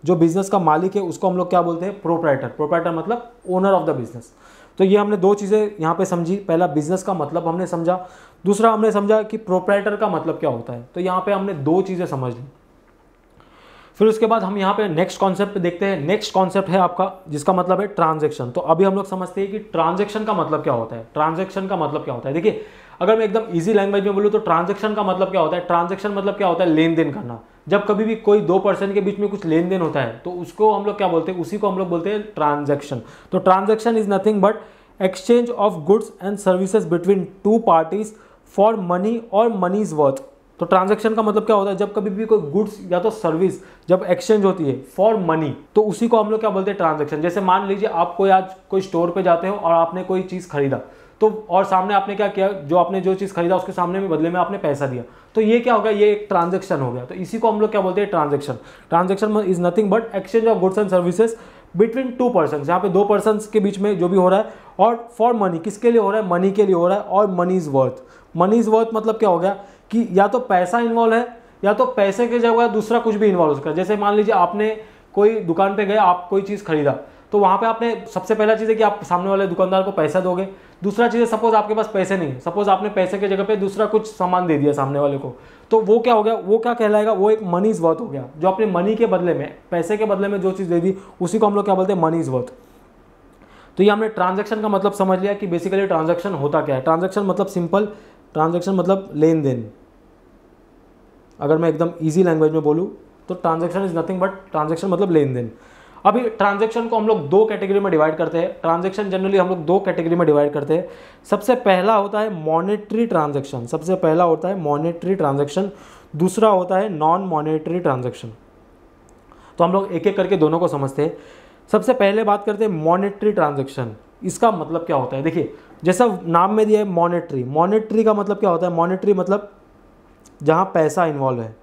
जो बिजनेस का मालिक है उसको हम लोग क्या बोलते हैं प्रोप्राइटर प्रोप्राइटर मतलब ओनर ऑफ द बिजनेस तो ये हमने दो चीज़ें यहाँ पे समझी पहला बिजनेस का मतलब हमने समझा दूसरा हमने समझा कि प्रोप्राइटर का मतलब क्या होता है तो यहाँ पे हमने दो चीज़ें समझ ली फिर उसके बाद हम यहाँ पे नेक्स्ट कॉन्सेप्ट देखते हैं नेक्स्ट कॉन्सेप्ट है आपका जिसका मतलब है ट्रांजेक्शन तो अभी हम लोग समझते हैं कि ट्रांजेक्शन का मतलब क्या होता है ट्रांजेक्शन का मतलब क्या होता है देखिए अगर मैं एकदम ईजी लैंग्वेज में बोलूँ तो ट्रांजेक्शन का मतलब क्या होता है ट्रांजेक्शन मतलब क्या होता है लेन देन करना जब कभी भी कोई दो पर्सन के बीच में कुछ लेन देन होता है तो उसको हम लोग क्या बोलते हैं उसी को हम लोग बोलते हैं ट्रांजेक्शन तो transaction is nothing but exchange of goods and services between two parties for money और मनी इज वर्थ तो ट्रांजैक्शन का मतलब क्या होता है जब कभी भी कोई गुड्स या तो सर्विस जब एक्सचेंज होती है फॉर मनी तो उसी को हम लोग क्या बोलते हैं ट्रांजैक्शन जैसे मान लीजिए आप कोई आज कोई स्टोर पे जाते हो और आपने कोई चीज़ खरीदा तो और सामने आपने क्या किया जो आपने जो चीज़ खरीदा उसके सामने में बदले में आपने पैसा दिया तो ये क्या हो गया ये एक ट्रांजेक्शन हो गया तो इसी को हम लोग क्या बोलते हैं transaction transaction is nothing but exchange of goods and services between two person यहाँ पे दो पर्सन के बीच में जो भी हो रहा है और फॉर मनी किसके लिए हो रहा है मनी के लिए हो रहा है और money is worth money is worth मतलब क्या हो गया कि या तो पैसा इन्वॉल्व है या तो पैसे के जगह दूसरा कुछ भी इन्वॉल्व हो सकता है जैसे मान लीजिए आपने कोई दुकान पे गए आप कोई चीज़ खरीदा तो वहाँ पे आपने सबसे पहला चीज़ है कि आप सामने वाले दुकानदार को पैसा दोगे दूसरा चीज़ है सपोज आपके पास पैसे नहीं सपोज आपने पैसे के जगह पे दूसरा कुछ सामान दे दिया सामने वाले को तो वो क्या हो गया वो क्या कहलाएगा वो एक मनी इज़ वर्थ हो गया जो आपने मनी के बदले में पैसे के बदले में जो चीज़ दे दी उसी को हम लोग क्या बोलते हैं मनी इज़ वर्थ तो ये हमने ट्रांजेक्शन का मतलब समझ लिया कि बेसिकली ट्रांजेक्शन होता क्या है ट्रांजेक्शन मतलब सिंपल ट्रांजेक्शन मतलब लेन देन अगर मैं एकदम ईजी लैंग्वेज में बोलूँ तो transaction is nothing but transaction मतलब लेन देन अभी ट्रांजेक्शन को हम लोग दो कैटेगरी में डिवाइड करते हैं ट्रांजेक्शन जनरली हम लोग दो कैटेगरी में डिवाइड करते हैं सबसे पहला होता है मॉनेटरी ट्रांजेक्शन सबसे पहला होता है मॉनेटरी ट्रांजेक्शन दूसरा होता है नॉन मॉनेटरी ट्रांजेक्शन तो हम लोग एक एक करके दोनों को समझते हैं सबसे पहले बात करते हैं मॉनेटरी ट्रांजेक्शन इसका मतलब क्या होता है देखिए जैसा नाम में दिया है मॉनेटरी मॉनेटरी का मतलब क्या होता है मॉनेटरी मतलब जहां पैसा इन्वॉल्व है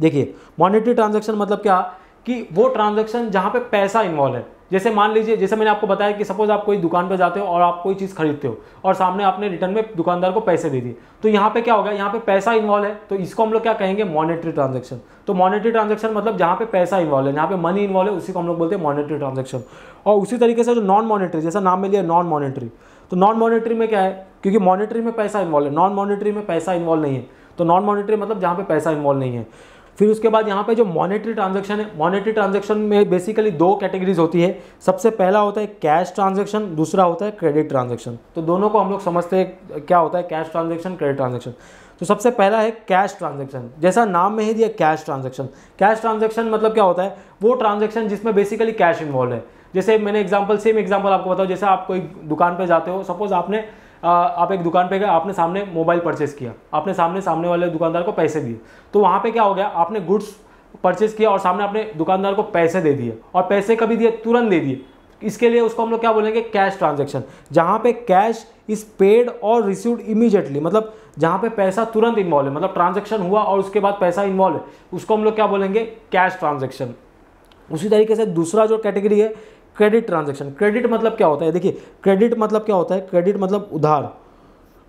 देखिए मॉनेटरी ट्रांजेक्शन मतलब क्या कि वो ट्रांजेक्शन जहां पे पैसा इन्वॉल्व है जैसे मान लीजिए जैसे मैंने आपको बताया कि सपोज आप कोई दुकान पर जाते हो और आप कोई चीज़ खरीदते हो और सामने आपने रिटर्न में दुकानदार को पैसे दे दिए तो यहाँ पे क्या होगा यहाँ पे पैसा इन्वॉल्व है तो इसको हम लोग क्या कहेंगे मॉनेटरी ट्रांजेक्शन तो मॉनेटरी ट्रांजेक्शन मतलब जहाँ पे पैसा इन्वॉल्व है जहाँ पे मनी इन्वॉल्व है उसी को हम लोग बोलते हैं मॉनेटरी ट्रांजेक्शन और उसी तरीके से जो नॉन मॉनेटरी जैसा नाम मिले नॉन मॉनेटरी तो नॉन मॉनेटरी में क्या है क्योंकि मॉनेटरी में पैसा इन्वॉल्व है नॉन मॉनेटरी में पैसा इन्वॉल्व नहीं है तो नॉन मॉनेटरी मतलब जहाँ पे पैसा इन्वॉल्व नहीं है फिर उसके बाद यहाँ पे जो मॉनेटरी ट्रांजेक्शन है मॉनेटरी ट्रांजेक्शन में बेसिकली दो कैटेगरीज होती है सबसे पहला होता है कैश ट्रांजेक्शन दूसरा होता है क्रेडिट ट्रांजेक्शन तो दोनों को हम लोग समझते हैं क्या होता है कैश ट्रांजेक्शन क्रेडिट ट्रांजेक्शन तो सबसे पहला है कैश ट्रांजेक्शन जैसा नाम में ही दिया कैश ट्रांजेक्शन कैश ट्रांजेक्शन मतलब क्या होता है वो ट्रांजेक्शन जिसमें बेसिकली कैश इन्वॉल्व है जैसे मैंने एग्जाम्पल सेम एग्जाम्पल आपको बताओ जैसे आप कोई दुकान पर जाते हो सपोज आपने आप एक दुकान पे गए आपने सामने मोबाइल परचेस किया आपने सामने सामने वाले दुकानदार को पैसे दिए तो वहाँ पे क्या हो गया आपने गुड्स परचेस किया और सामने आपने दुकानदार को पैसे दे दिए और पैसे कभी दिए तुरंत दे दिए इसके लिए उसको हम लोग क्या बोलेंगे कैश ट्रांजेक्शन जहाँ पे कैश इज पेड और रिसीव्ड इमीजिएटली मतलब जहाँ पे पैसा तुरंत इन्वॉल्व है मतलब ट्रांजेक्शन हुआ और उसके बाद पैसा इन्वॉल्व है उसको हम लोग क्या बोलेंगे कैश ट्रांजेक्शन उसी तरीके से दूसरा जो कैटेगरी है क्रेडिट ट्रांजेक्शन क्रेडिट मतलब क्या होता है देखिए क्रेडिट मतलब क्या होता है क्रेडिट मतलब उधार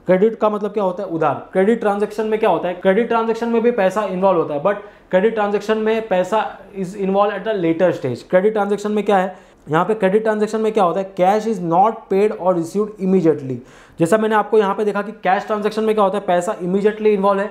क्रेडिट का मतलब क्या होता है उधार क्रेडिट ट्रांजेक्शन में क्या होता है क्रेडिट ट्रांजेक्शन में भी पैसा इन्वॉल्व होता है बट क्रेडिट ट्रांजेक्शन में पैसा is involve at a later stage credit transaction में क्या है यहाँ पे क्रेडिट ट्रांजेक्शन में क्या होता है कैश इज नॉट पेड और रिसीव्ड इमीजिएटली जैसा मैंने आपको यहाँ पे देखा कि कैश ट्रांजेक्शन में क्या होता है पैसा इमीजिएटली इन्वॉल्व है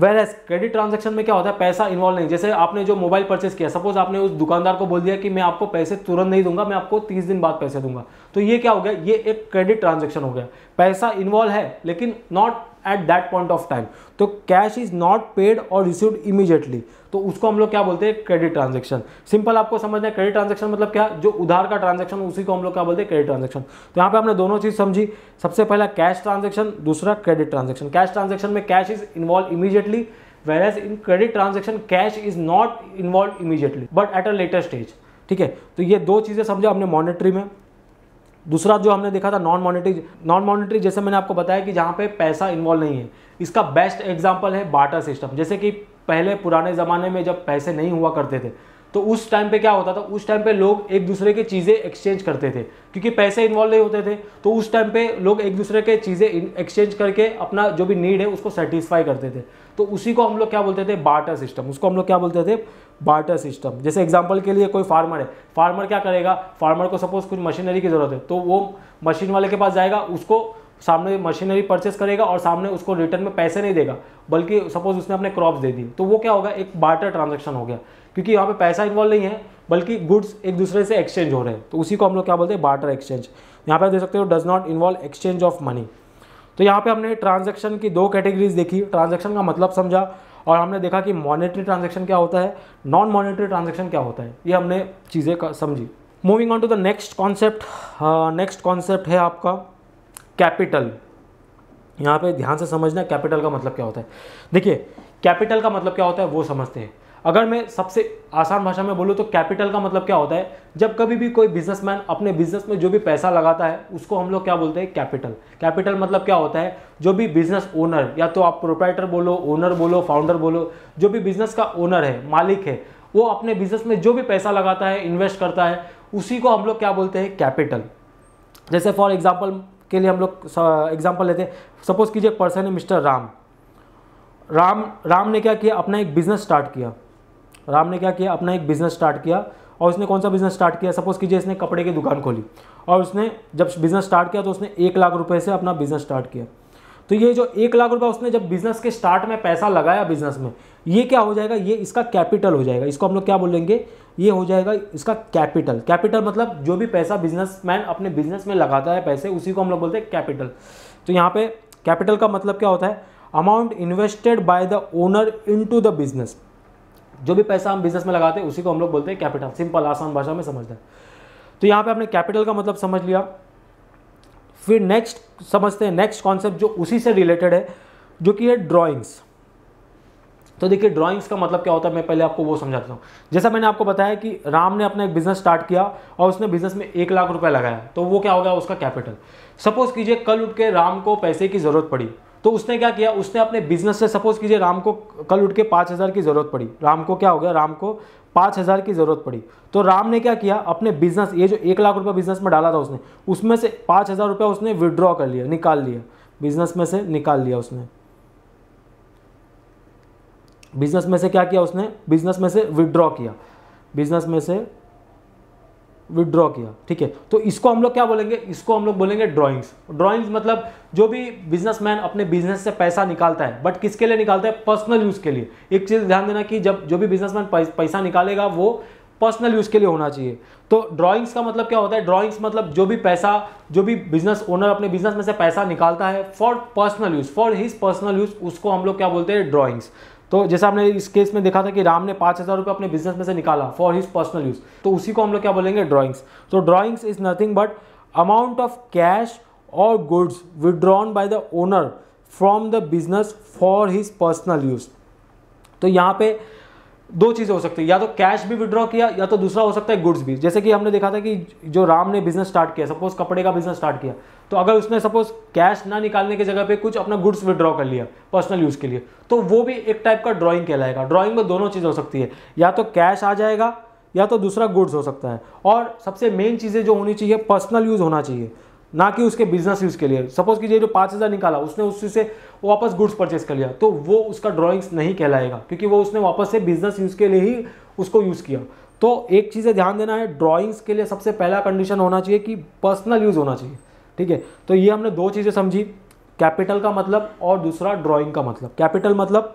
वेर एज क्रेडिट ट्रांजेक्शन में क्या होता है पैसा इन्वॉल्व नहीं जैसे आपने जो मोबाइल परचेस किया सपोज आपने उस दुकानदार को बोल दिया कि मैं आपको पैसे तुरंत नहीं दूंगा मैं आपको तीस दिन बाद पैसे दूंगा तो ये क्या हो गया ये एक क्रेडिट ट्रांजेक्शन हो गया पैसा इन्वॉल्व है लेकिन not at that point of time तो कैश इज नॉट पेड और रिसीव्ड इमीजिएटली तो उसको हम लोग क्या बोलते हैं क्रेडिट ट्रांजेक्शन सिंपल आपको समझना है क्रेडिट ट्रांजेक्शन मतलब क्या जो उधार का ट्रांजेक्शन उसी को हम लोग क्या बोलते हैं क्रेडिट ट्रांजेक्शन तो यहाँ पे हमने दोनों चीज़ समझी सबसे पहला कैश ट्रांजेक्शन दूसरा क्रेडिट ट्रांजेक्शन कैश ट्रांजेक्शन में cash is involve immediately whereas in credit transaction cash is not involve immediately but at a later stage ठीक है तो ये दो चीज़ें समझा हमने मॉनिटरी में दूसरा जो हमने देखा था नॉन मॉनिटरी नॉन मॉनिटरी जैसे मैंने आपको बताया कि जहाँ पे पैसा इन्वॉल्व नहीं है इसका बेस्ट एग्जाम्पल है बाटर सिस्टम जैसे कि पहले पुराने ज़माने में जब पैसे नहीं हुआ करते थे तो उस टाइम पे क्या होता था उस टाइम पे लोग एक दूसरे की चीज़ें एक्सचेंज करते थे क्योंकि पैसे इन्वॉल्व नहीं होते थे तो उस टाइम पे लोग एक दूसरे के चीज़ें एक्सचेंज करके अपना जो भी नीड है उसको सेटिस्फाई करते थे तो उसी को हम लोग क्या बोलते थे बाटर सिस्टम उसको हम लोग क्या बोलते थे बाटर सिस्टम जैसे एग्जाम्पल के लिए कोई फार्मर है फार्मर क्या करेगा फार्मर को सपोज कुछ मशीनरी की ज़रूरत है तो वो मशीन वाले के पास जाएगा उसको सामने मशीनरी परचेस करेगा और सामने उसको रिटर्न में पैसे नहीं देगा बल्कि सपोज उसने अपने क्रॉप्स दे दी तो वो क्या होगा एक बार्टर ट्रांजेक्शन हो गया क्योंकि यहाँ पे पैसा इन्वॉल्व नहीं है बल्कि गुड्स एक दूसरे से एक्सचेंज हो रहे हैं तो उसी को हम लोग क्या बोलते हैं बार्टर एक्सचेंज यहाँ पे आप देख सकते हो does not involve exchange of money तो यहाँ पे हमने ट्रांजेक्शन की दो कैटेगरीज देखी ट्रांजेक्शन का मतलब समझा और हमने देखा कि मॉनिटरी ट्रांजेक्शन क्या होता है नॉन मॉनिटरी ट्रांजेक्शन क्या होता है ये हमने चीज़ें समझी moving on to the next concept next concept है आपका कैपिटल यहाँ पे ध्यान से समझना कैपिटल का मतलब क्या होता है देखिए कैपिटल का मतलब क्या होता है वो समझते हैं अगर मैं सबसे आसान भाषा में बोलूँ तो कैपिटल का मतलब क्या होता है जब कभी भी कोई बिजनेसमैन अपने बिजनेस में जो भी पैसा लगाता है उसको हम लोग क्या बोलते हैं कैपिटल कैपिटल मतलब क्या होता है जो भी बिजनेस ओनर या तो आप प्रोप्राइटर बोलो ओनर बोलो फाउंडर बोलो जो भी बिजनेस का ओनर है मालिक है वो अपने बिजनेस में जो भी पैसा लगाता है इन्वेस्ट करता है उसी को हम लोग क्या बोलते हैं कैपिटल जैसे फॉर एग्जाम्पल के लिए हम लोग एग्जाम्पल लेते हैं सपोज कीजिए एक पर्सन है मिस्टर राम राम राम ने क्या किया अपना एक बिजनेस स्टार्ट किया राम ने क्या किया अपना एक बिजनेस स्टार्ट किया और उसने कौन सा बिजनेस स्टार्ट किया सपोज कीजिए इसने कपड़े की दुकान खोली और उसने जब बिजनेस स्टार्ट किया तो उसने एक लाख रुपए से अपना बिजनेस स्टार्ट किया तो ये जो एक लाख रुपया उसने जब बिजनेस के स्टार्ट में पैसा लगाया बिजनेस में ये क्या हो जाएगा ये इसका कैपिटल हो जाएगा इसको हम लोग क्या बोलेंगे ये हो जाएगा इसका कैपिटल कैपिटल मतलब जो भी पैसा बिजनेसमैन अपने बिजनेस में लगाता है पैसे उसी को हम लोग बोलते हैं कैपिटल तो यहाँ पे कैपिटल का मतलब क्या होता है amount invested by the owner into the business जो भी पैसा हम बिजनेस में लगाते हैं उसी को हम लोग बोलते हैं कैपिटल सिंपल आसान भाषा में समझते हैं तो यहाँ पे आपने कैपिटल का मतलब समझ लिया फिर नेक्स्ट समझते हैं नेक्स्ट कॉन्सेप्ट जो उसी से रिलेटेड है जो कि है ड्रॉइंग्स तो देखिए ड्राइंग्स का मतलब क्या होता है मैं पहले आपको वो समझाता हूँ जैसा मैंने आपको बताया कि राम ने अपना एक बिजनेस स्टार्ट किया और उसने बिजनेस में एक लाख रुपया लगाया तो वो क्या हो गया उसका कैपिटल सपोज कीजिए कल उठ के राम को पैसे की ज़रूरत पड़ी तो उसने क्या किया उसने अपने बिजनेस से सपोज कीजिए राम को कल उठ के पाँच हज़ार की ज़रूरत पड़ी राम को क्या हो गया राम को पाँच हज़ार की ज़रूरत पड़ी तो राम ने क्या किया अपने बिजनेस ये जो एक लाख रुपया बिजनेस में डाला था उसने उसमें से पाँच हज़ार रुपया उसने विड्रॉ कर लिया निकाल लिया बिजनेस में से निकाल लिया उसने बिजनेस में से क्या किया उसने बिजनेस में से विदड्रॉ किया बिजनेस में से विदड्रॉ किया ठीक है तो इसको हम लोग क्या बोलेंगे इसको हम लोग बोलेंगे ड्रॉइंग्स ड्रॉइंग्स मतलब जो भी बिजनेसमैन अपने बिजनेस से पैसा निकालता है बट किसके लिए निकालता है पर्सनल यूज के लिए एक चीज ध्यान देना कि जब जो भी बिजनेसमैन पैसा निकालेगा वो पर्सनल यूज के लिए होना चाहिए तो ड्राइंग्स का मतलब क्या होता है ड्राइंग्स मतलब जो भी पैसा जो भी बिजनेस ओनर अपने बिजनेस में से पैसा निकालता है for personal use for his personal use उसको हम लोग क्या बोलते हैं ड्राइंग्स तो जैसे हमने इस केस में देखा था कि राम ने पाँच हज़ार रुपये अपने बिजनेस में से निकाला फॉर हिज पर्सनल यूज़ तो उसी को हम लोग क्या बोलेंगे ड्राइंग्स तो drawings is nothing but amount of cash और goods withdrawn by the owner from the business for his personal use तो यहाँ पे दो चीज़ें हो सकती है या तो कैश भी विड्रॉ किया या तो दूसरा हो सकता है गुड्स भी जैसे कि हमने देखा था कि जो राम ने बिजनेस स्टार्ट किया सपोज कपड़े का बिजनेस स्टार्ट किया तो अगर उसने सपोज कैश ना निकालने की जगह पे कुछ अपना गुड्स विद्रॉ कर लिया पर्सनल यूज़ के लिए तो वो भी एक टाइप का ड्राइंग कहलाएगा ड्राइंग में दोनों चीज़ हो सकती है या तो कैश आ जाएगा या तो दूसरा गुड्स हो सकता है और सबसे मेन चीज़ें जो होनी चाहिए पर्सनल यूज़ होना चाहिए ना कि उसके बिजनेस यूज़ के लिए सपोज कीजिए जो पाँच हज़ार निकाला उसने उससे वापस गुड्स परचेस कर लिया तो वो उसका ड्राइंग्स नहीं कहलाएगा क्योंकि वो उसने वापस से बिजनेस यूज़ के लिए ही उसको यूज़ किया तो एक चीज़ें ध्यान देना है ड्राइंग्स के लिए सबसे पहला कंडीशन होना चाहिए कि पर्सनल यूज़ होना चाहिए ठीक है तो ये हमने दो चीज़ें समझी कैपिटल का मतलब और दूसरा ड्राइंग का मतलब कैपिटल मतलब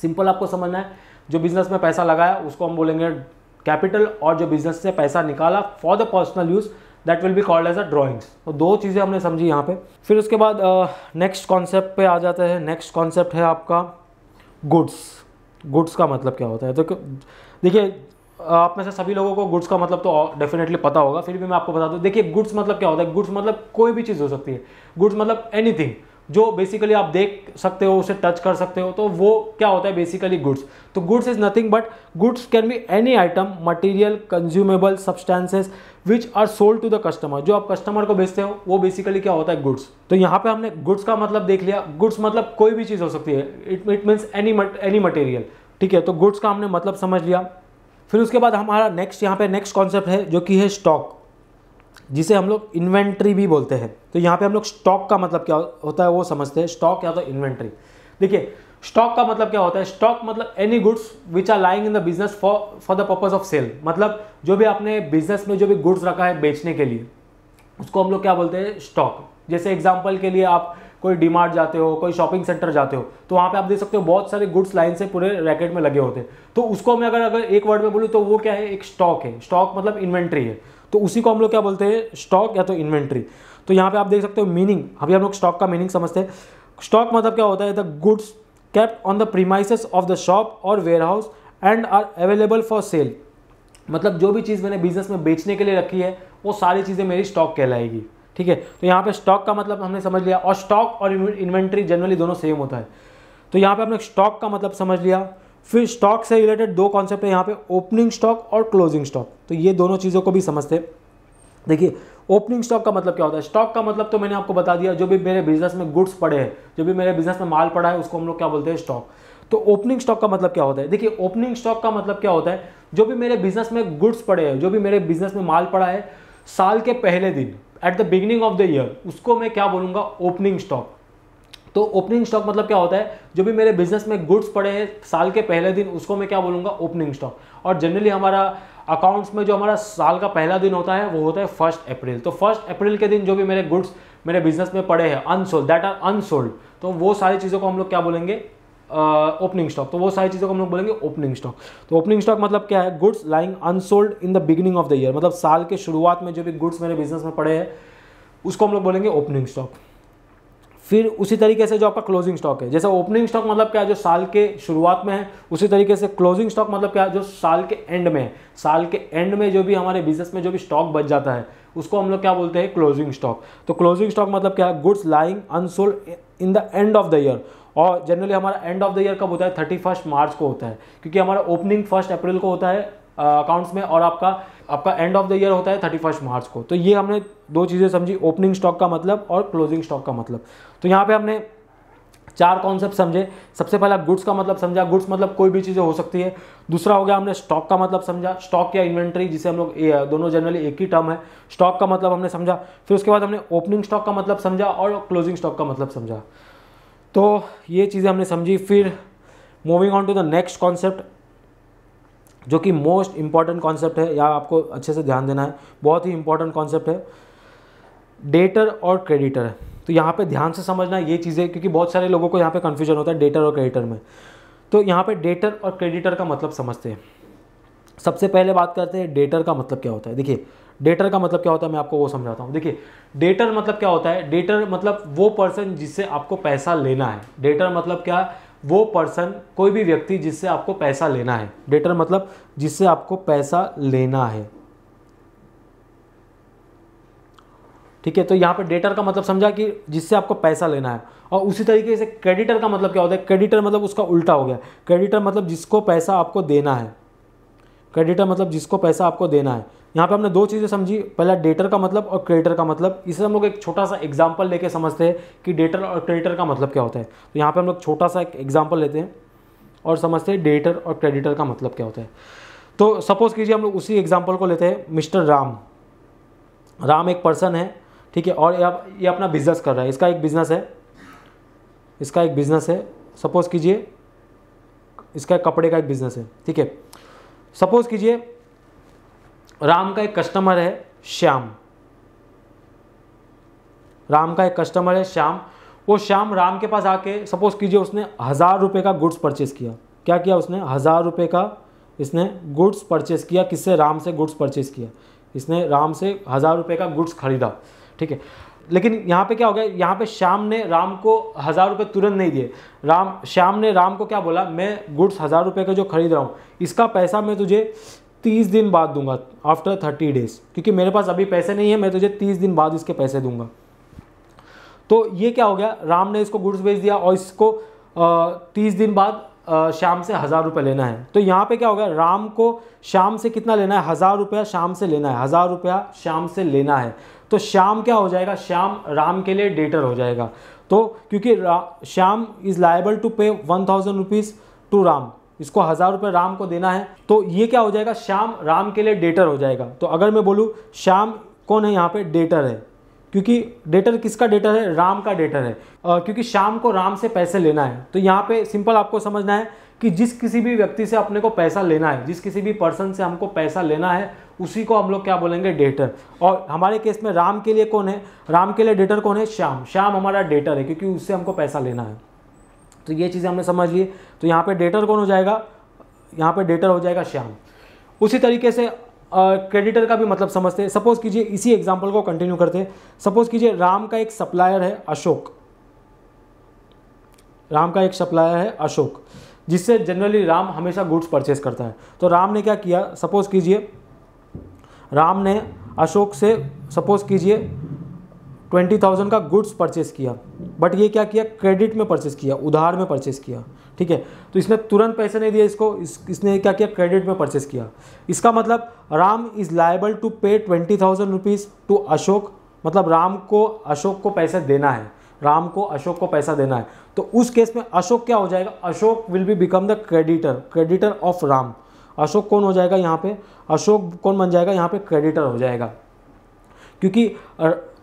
सिंपल आपको समझना है जो बिजनेस में पैसा लगाया उसको हम बोलेंगे कैपिटल और जो बिजनेस से पैसा निकाला for the personal use that will be called as a drawings तो दो चीज़ें हमने समझी यहाँ पे फिर उसके बाद नेक्स्ट uh, कॉन्सेप्ट पे आ जाता है नेक्स्ट कॉन्सेप्ट है आपका गुड्स गुड्स का मतलब क्या होता है तो देखिए आप में से सभी लोगों को गुड्स का मतलब तो डेफिनेटली पता होगा फिर भी मैं आपको बता दूं देखिए गुड्स मतलब क्या होता है गुड्स मतलब कोई भी चीज़ हो सकती है गुड्स मतलब एनीथिंग जो बेसिकली आप देख सकते हो उसे टच कर सकते हो तो वो क्या होता है बेसिकली गुड्स तो goods is nothing but goods can be any item material consumable substances which are sold to the customer जो आप कस्टमर को बेचते हो वो बेसिकली क्या होता है गुड्स तो यहाँ पे हमने गुड्स का मतलब देख लिया गुड्स मतलब कोई भी चीज़ हो सकती है it it means any any material ठीक है तो गुड्स का हमने मतलब समझ लिया फिर उसके बाद हमारा नेक्स्ट यहाँ पे नेक्स्ट कॉन्सेप्ट है जो कि है स्टॉक जिसे हम लोग इन्वेंट्री भी बोलते हैं तो यहाँ पे हम लोग स्टॉक का मतलब क्या होता है वो समझते हैं स्टॉक या तो इन्वेंट्री देखिए स्टॉक का मतलब क्या होता है स्टॉक मतलब any goods which are lying in the business for for the purpose of sale मतलब जो भी आपने बिजनेस में जो भी गुड्स रखा है बेचने के लिए उसको हम लोग क्या बोलते हैं स्टॉक जैसे एग्जाम्पल के लिए आप कोई डीमार्ट जाते हो कोई शॉपिंग सेंटर जाते हो तो वहाँ पे आप देख सकते हो बहुत सारे गुड्स लाइन से पूरे रैकेट में लगे होते हैं तो उसको मैं अगर अगर एक वर्ड में बोलूँ तो वो क्या है एक स्टॉक है स्टॉक मतलब इन्वेंट्री है तो उसी को हम लोग क्या बोलते हैं स्टॉक या तो इन्वेंट्री तो यहाँ पे आप देख सकते हो मीनिंग अभी हम लोग स्टॉक का मीनिंग समझते हैं स्टॉक मतलब क्या होता है the goods on the premises of the shop और warehouse and are available for sale मतलब जो भी चीज़ मैंने बिजनेस में बेचने के लिए रखी है वो सारी चीज़ें मेरी स्टॉक कहलाएगी ठीक है तो यहाँ पे स्टॉक का मतलब हमने समझ लिया और स्टॉक और इन्वेंट्री जनरली दोनों सेम होता है तो यहाँ पे हमने स्टॉक का मतलब समझ लिया फिर स्टॉक से रिलेटेड दो कॉन्सेप्ट है यहाँ पे ओपनिंग स्टॉक और क्लोजिंग स्टॉक तो ये दोनों चीज़ों को भी समझते देखिए ओपनिंग स्टॉक का मतलब क्या होता है स्टॉक का मतलब तो मैंने आपको बता दिया जो भी मेरे बिजनेस में गुड्स पड़े हैं जो भी मेरे बिजनेस में माल पड़ा है उसको हम लोग क्या बोलते हैं स्टॉक तो ओपनिंग स्टॉक का मतलब क्या होता है देखिए ओपनिंग स्टॉक का मतलब क्या होता है जो भी मेरे बिजनेस में गुड्स पड़े हैं जो भी मेरे बिजनेस में माल पड़ा है साल के पहले दिन at the beginning of the year उसको मैं क्या बोलूँगा ओपनिंग स्टॉक तो ओपनिंग स्टॉक मतलब क्या होता है जो भी मेरे बिजनेस में गुड्स पड़े हैं साल के पहले दिन उसको मैं क्या बोलूँगा ओपनिंग स्टॉक और जनरली हमारा अकाउंट्स में जो हमारा साल का पहला दिन होता है वो होता है फर्स्ट अप्रैल तो फर्स्ट अप्रैल के दिन जो भी मेरे गुड्स मेरे बिजनेस में पड़े हैं अनसोल्ड दैट आर अनसोल्ड तो वो सारी चीज़ों को हम लोग क्या बोलेंगे ओपनिंग स्टॉक तो वो सारी चीज़ों को हम लोग बोलेंगे ओपनिंग स्टॉक तो ओपनिंग स्टॉक मतलब क्या है goods lying unsold in the beginning of the year मतलब साल के शुरुआत में जो भी गुड्स मेरे बिजनेस में पड़े हैं उसको हम लोग बोलेंगे ओपनिंग स्टॉक फिर उसी तरीके से जो आपका क्लोजिंग स्टॉक है जैसे ओपनिंग स्टॉक मतलब क्या है जो साल के शुरुआत में है उसी तरीके से क्लोजिंग स्टॉक मतलब क्या है जो साल के एंड में है साल के एंड में जो भी हमारे बिजनेस में जो भी स्टॉक बच जाता है उसको हम लोग क्या बोलते हैं क्लोजिंग स्टॉक तो क्लोजिंग स्टॉक मतलब क्या है goods lying unsold in the end of the year और जनरली हमारा एंड ऑफ द ईयर कब होता है थर्टी फर्स्ट मार्च को होता है क्योंकि हमारा ओपनिंग फर्स्ट अप्रैल को होता है अकाउंट्स में और आपका आपका एंड ऑफ द ईयर होता है थर्टी फर्स्ट मार्च को तो ये हमने दो चीज़ें समझी ओपनिंग स्टॉक का मतलब और क्लोजिंग स्टॉक का मतलब तो यहाँ पे हमने चार कॉन्सेप्ट समझे सबसे पहला गुड्स का मतलब समझा गुड्स मतलब कोई भी चीज़ें हो सकती है दूसरा हो गया हमने स्टॉक का मतलब समझा स्टॉक या इन्वेंट्री जिसे हम लोग दोनों जनरली एक ही टर्म है स्टॉक का मतलब हमने समझा फिर उसके बाद हमने ओपनिंग स्टॉक का मतलब समझा और क्लोजिंग स्टॉक का मतलब समझा तो ये चीज़ें हमने समझी फिर moving on to the next concept जो कि मोस्ट इम्पॉर्टेंट कॉन्सेप्ट है या आपको अच्छे से ध्यान देना है बहुत ही इंपॉर्टेंट कॉन्सेप्ट है डेटर और क्रेडिटर तो यहाँ पे ध्यान से समझना ये चीज़ें क्योंकि बहुत सारे लोगों को यहाँ पे कन्फ्यूजन होता है डेटर और क्रेडिटर में तो यहाँ पे डेटर और क्रेडिटर का मतलब समझते हैं सबसे पहले बात करते हैं डेटर का मतलब क्या होता है देखिए डेटर का मतलब क्या होता है मैं आपको वो समझाता हूँ देखिए डेटर मतलब क्या होता है डेटर मतलब वो पर्सन जिससे आपको पैसा लेना है डेटर मतलब क्या वो पर्सन कोई भी व्यक्ति जिससे आपको पैसा लेना है डेटर मतलब जिससे आपको पैसा लेना है ठीक है तो यहाँ पर डेटर का मतलब समझा कि जिससे आपको पैसा लेना है और उसी तरीके से क्रेडिटर का मतलब क्या होता है क्रेडिटर मतलब उसका उल्टा हो गया क्रेडिटर मतलब जिसको पैसा आपको देना है क्रेडिटर मतलब जिसको पैसा आपको देना है यहाँ पे हमने दो चीज़ें समझी पहला डेटर का मतलब और क्रेडिटर का मतलब इसे हम लोग एक छोटा सा एग्जाम्पल लेके समझते हैं कि डेटर और क्रेडिटर का मतलब क्या होता है तो यहाँ पे हम लोग छोटा सा एक एग्जाम्पल लेते हैं और समझते हैं डेटर और क्रेडिटर का मतलब क्या होता है तो सपोज़ कीजिए हम लोग उसी एग्जाम्पल को लेते हैं मिस्टर राम राम एक पर्सन है ठीक है और ये अपना बिजनेस कर रहा है इसका एक बिजनेस है इसका एक बिजनेस है सपोज़ कीजिए इसका कपड़े का एक बिजनेस है ठीक है सपोज़ कीजिए राम का एक कस्टमर है श्याम राम का एक कस्टमर है श्याम वो श्याम राम के पास आके सपोज कीजिए उसने हज़ार रुपये का गुड्स परचेस किया क्या किया उसने हज़ार रुपये का इसने गुड्स परचेस किया किससे राम से गुड्स परचेस किया इसने राम से हज़ार रुपये का गुड्स खरीदा ठीक है लेकिन यहाँ पे क्या हो गया यहाँ पे श्याम ने राम को हज़ार रुपये तुरंत नहीं दिए राम श्याम ने राम को क्या बोला मैं गुड्स हज़ार रुपये का जो खरीद रहा हूँ इसका पैसा मैं तुझे तीस दिन बाद दूंगा आफ्टर थर्टी डेज क्योंकि मेरे पास अभी पैसे नहीं है मैं तुझे तीस दिन बाद इसके पैसे दूंगा तो ये क्या हो गया राम ने इसको गुड्स बेच दिया और इसको तीस दिन बाद शाम से हज़ार रुपये लेना है तो यहाँ पे क्या हो गया राम को शाम से कितना लेना है हज़ार रुपया शाम से लेना है हज़ार रुपया शाम से लेना है तो शाम क्या हो जाएगा शाम राम के लिए डेटर हो जाएगा तो क्योंकि Shyam is liable to pay one thousand rupees to Ram इसको हज़ार रुपये राम को देना है तो ये क्या हो जाएगा श्याम राम के लिए डेटर हो जाएगा तो अगर मैं बोलूँ श्याम कौन है यहाँ पे डेटर है क्योंकि डेटर किसका डेटर है राम का डेटर है आ, क्योंकि शाम को राम से पैसे लेना है तो यहाँ पे सिंपल आपको समझना है कि जिस किसी भी व्यक्ति से अपने को पैसा लेना है जिस किसी भी पर्सन से हमको पैसा लेना है उसी को हम लोग क्या बोलेंगे डेटर और हमारे केस में राम के लिए कौन है राम के लिए डेटर कौन है श्याम श्याम हमारा डेटर है क्योंकि उससे हमको पैसा लेना है तो ये चीज़ें हमने समझ ली तो यहाँ पे डेटर कौन हो जाएगा यहाँ पे डेटर हो जाएगा श्याम उसी तरीके से क्रेडिटर का भी मतलब समझते हैं सपोज़ कीजिए इसी एग्जाम्पल को कंटिन्यू करते हैं सपोज़ कीजिए राम का एक सप्लायर है अशोक राम का एक सप्लायर है अशोक जिससे जनरली राम हमेशा गुड्स परचेज करता है तो राम ने क्या किया सपोज़ कीजिए राम ने अशोक से सपोज़ कीजिए ट्वेंटी थाउजेंड का गुड्स परचेस किया बट ये क्या किया क्रेडिट में परचेस किया उधार में परचेस किया ठीक है तो इसने तुरंत पैसे नहीं दिए इसको इस, इसने क्या किया क्रेडिट में परचेस किया इसका मतलब Ram is liable to pay twenty thousand rupees to Ashok मतलब राम को अशोक को पैसा देना है राम को अशोक को पैसा देना है तो उस केस में अशोक क्या हो जाएगा Ashok will be become the creditor creditor of Ram Ashok कौन हो जाएगा यहाँ पे अशोक कौन बन जाएगा यहाँ पे क्रेडिटर हो जाएगा क्योंकि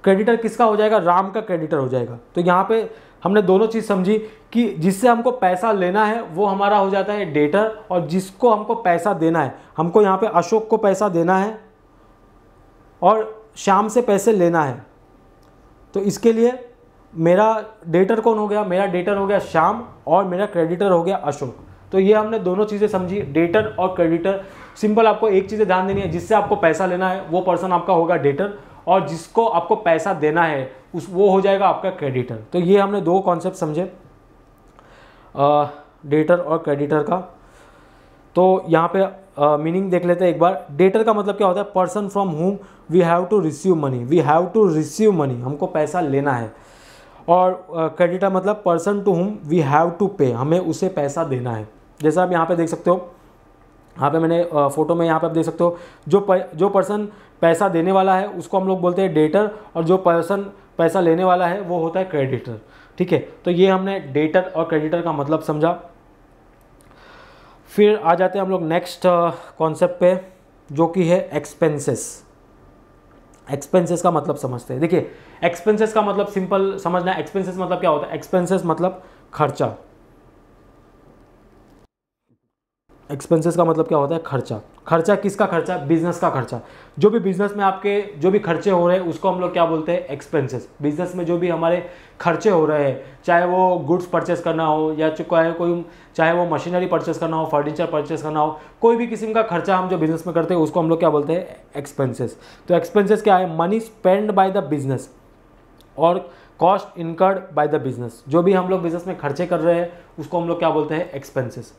क्रेडिटर किसका हो जाएगा राम का क्रेडिटर हो जाएगा तो यहाँ पे हमने दोनों चीज़ समझी कि जिससे हमको पैसा लेना है वो हमारा हो जाता है डेटर और जिसको हमको पैसा देना है हमको यहाँ पे अशोक को पैसा देना है और शाम से पैसे लेना है तो इसके लिए मेरा डेटर कौन हो गया मेरा डेटर हो गया शाम और मेरा क्रेडिटर हो गया अशोक तो ये हमने दोनों चीज़ें समझी डेटर और क्रेडिटर सिंपल आपको एक चीज़ें ध्यान देनी है जिससे आपको पैसा लेना है वो पर्सन आपका होगा डेटर और जिसको आपको पैसा देना है उस वो हो जाएगा आपका क्रेडिटर तो ये हमने दो कॉन्सेप्ट समझे डेटर और क्रेडिटर का तो यहाँ पे मीनिंग देख लेते हैं एक बार डेटर का मतलब क्या होता है person from whom we have to receive money we have to receive money हमको पैसा लेना है और क्रेडिटर uh, मतलब person to whom we have to pay हमें उसे पैसा देना है जैसा आप यहाँ पे देख सकते हो यहाँ पे मैंने फोटो में यहाँ पे आप देख सकते हो जो पर, जो पर्सन पैसा देने वाला है उसको हम लोग बोलते हैं डेटर और जो पर्सन पैसा लेने वाला है वो होता है क्रेडिटर ठीक है तो ये हमने डेटर और क्रेडिटर का मतलब समझा फिर आ जाते हैं हम लोग नेक्स्ट कॉन्सेप्ट पे जो कि है एक्सपेंसेस एक्सपेंसेस का मतलब समझते हैं देखिए एक्सपेंसेस का मतलब सिंपल समझना है एक्सपेंसेस मतलब क्या होता है एक्सपेंसेस मतलब खर्चा एक्सपेंसेस का मतलब क्या होता है खर्चा खर्चा किसका खर्चा बिजनेस का खर्चा जो भी बिजनेस में आपके जो भी खर्चे हो रहे हैं उसको हम लोग क्या बोलते हैं एक्सपेंसेस बिजनेस में जो भी हमारे खर्चे हो रहे हैं चाहे वो गुड्स परचेस करना हो या चाहे कोई चाहे वो मशीनरी परचेस करना हो फर्नीचर परचेस करना हो कोई भी किस्म का खर्चा हम जो बिजनेस में करते हैं उसको हम लोग क्या बोलते हैं एक्सपेंसेस तो एक्सपेंसेस क्या है money spend by the business और cost incurred by the business जो भी हम लोग बिजनेस में खर्चे कर रहे हैं उसको हम लोग क्या बोलते हैं एक्सपेंसेस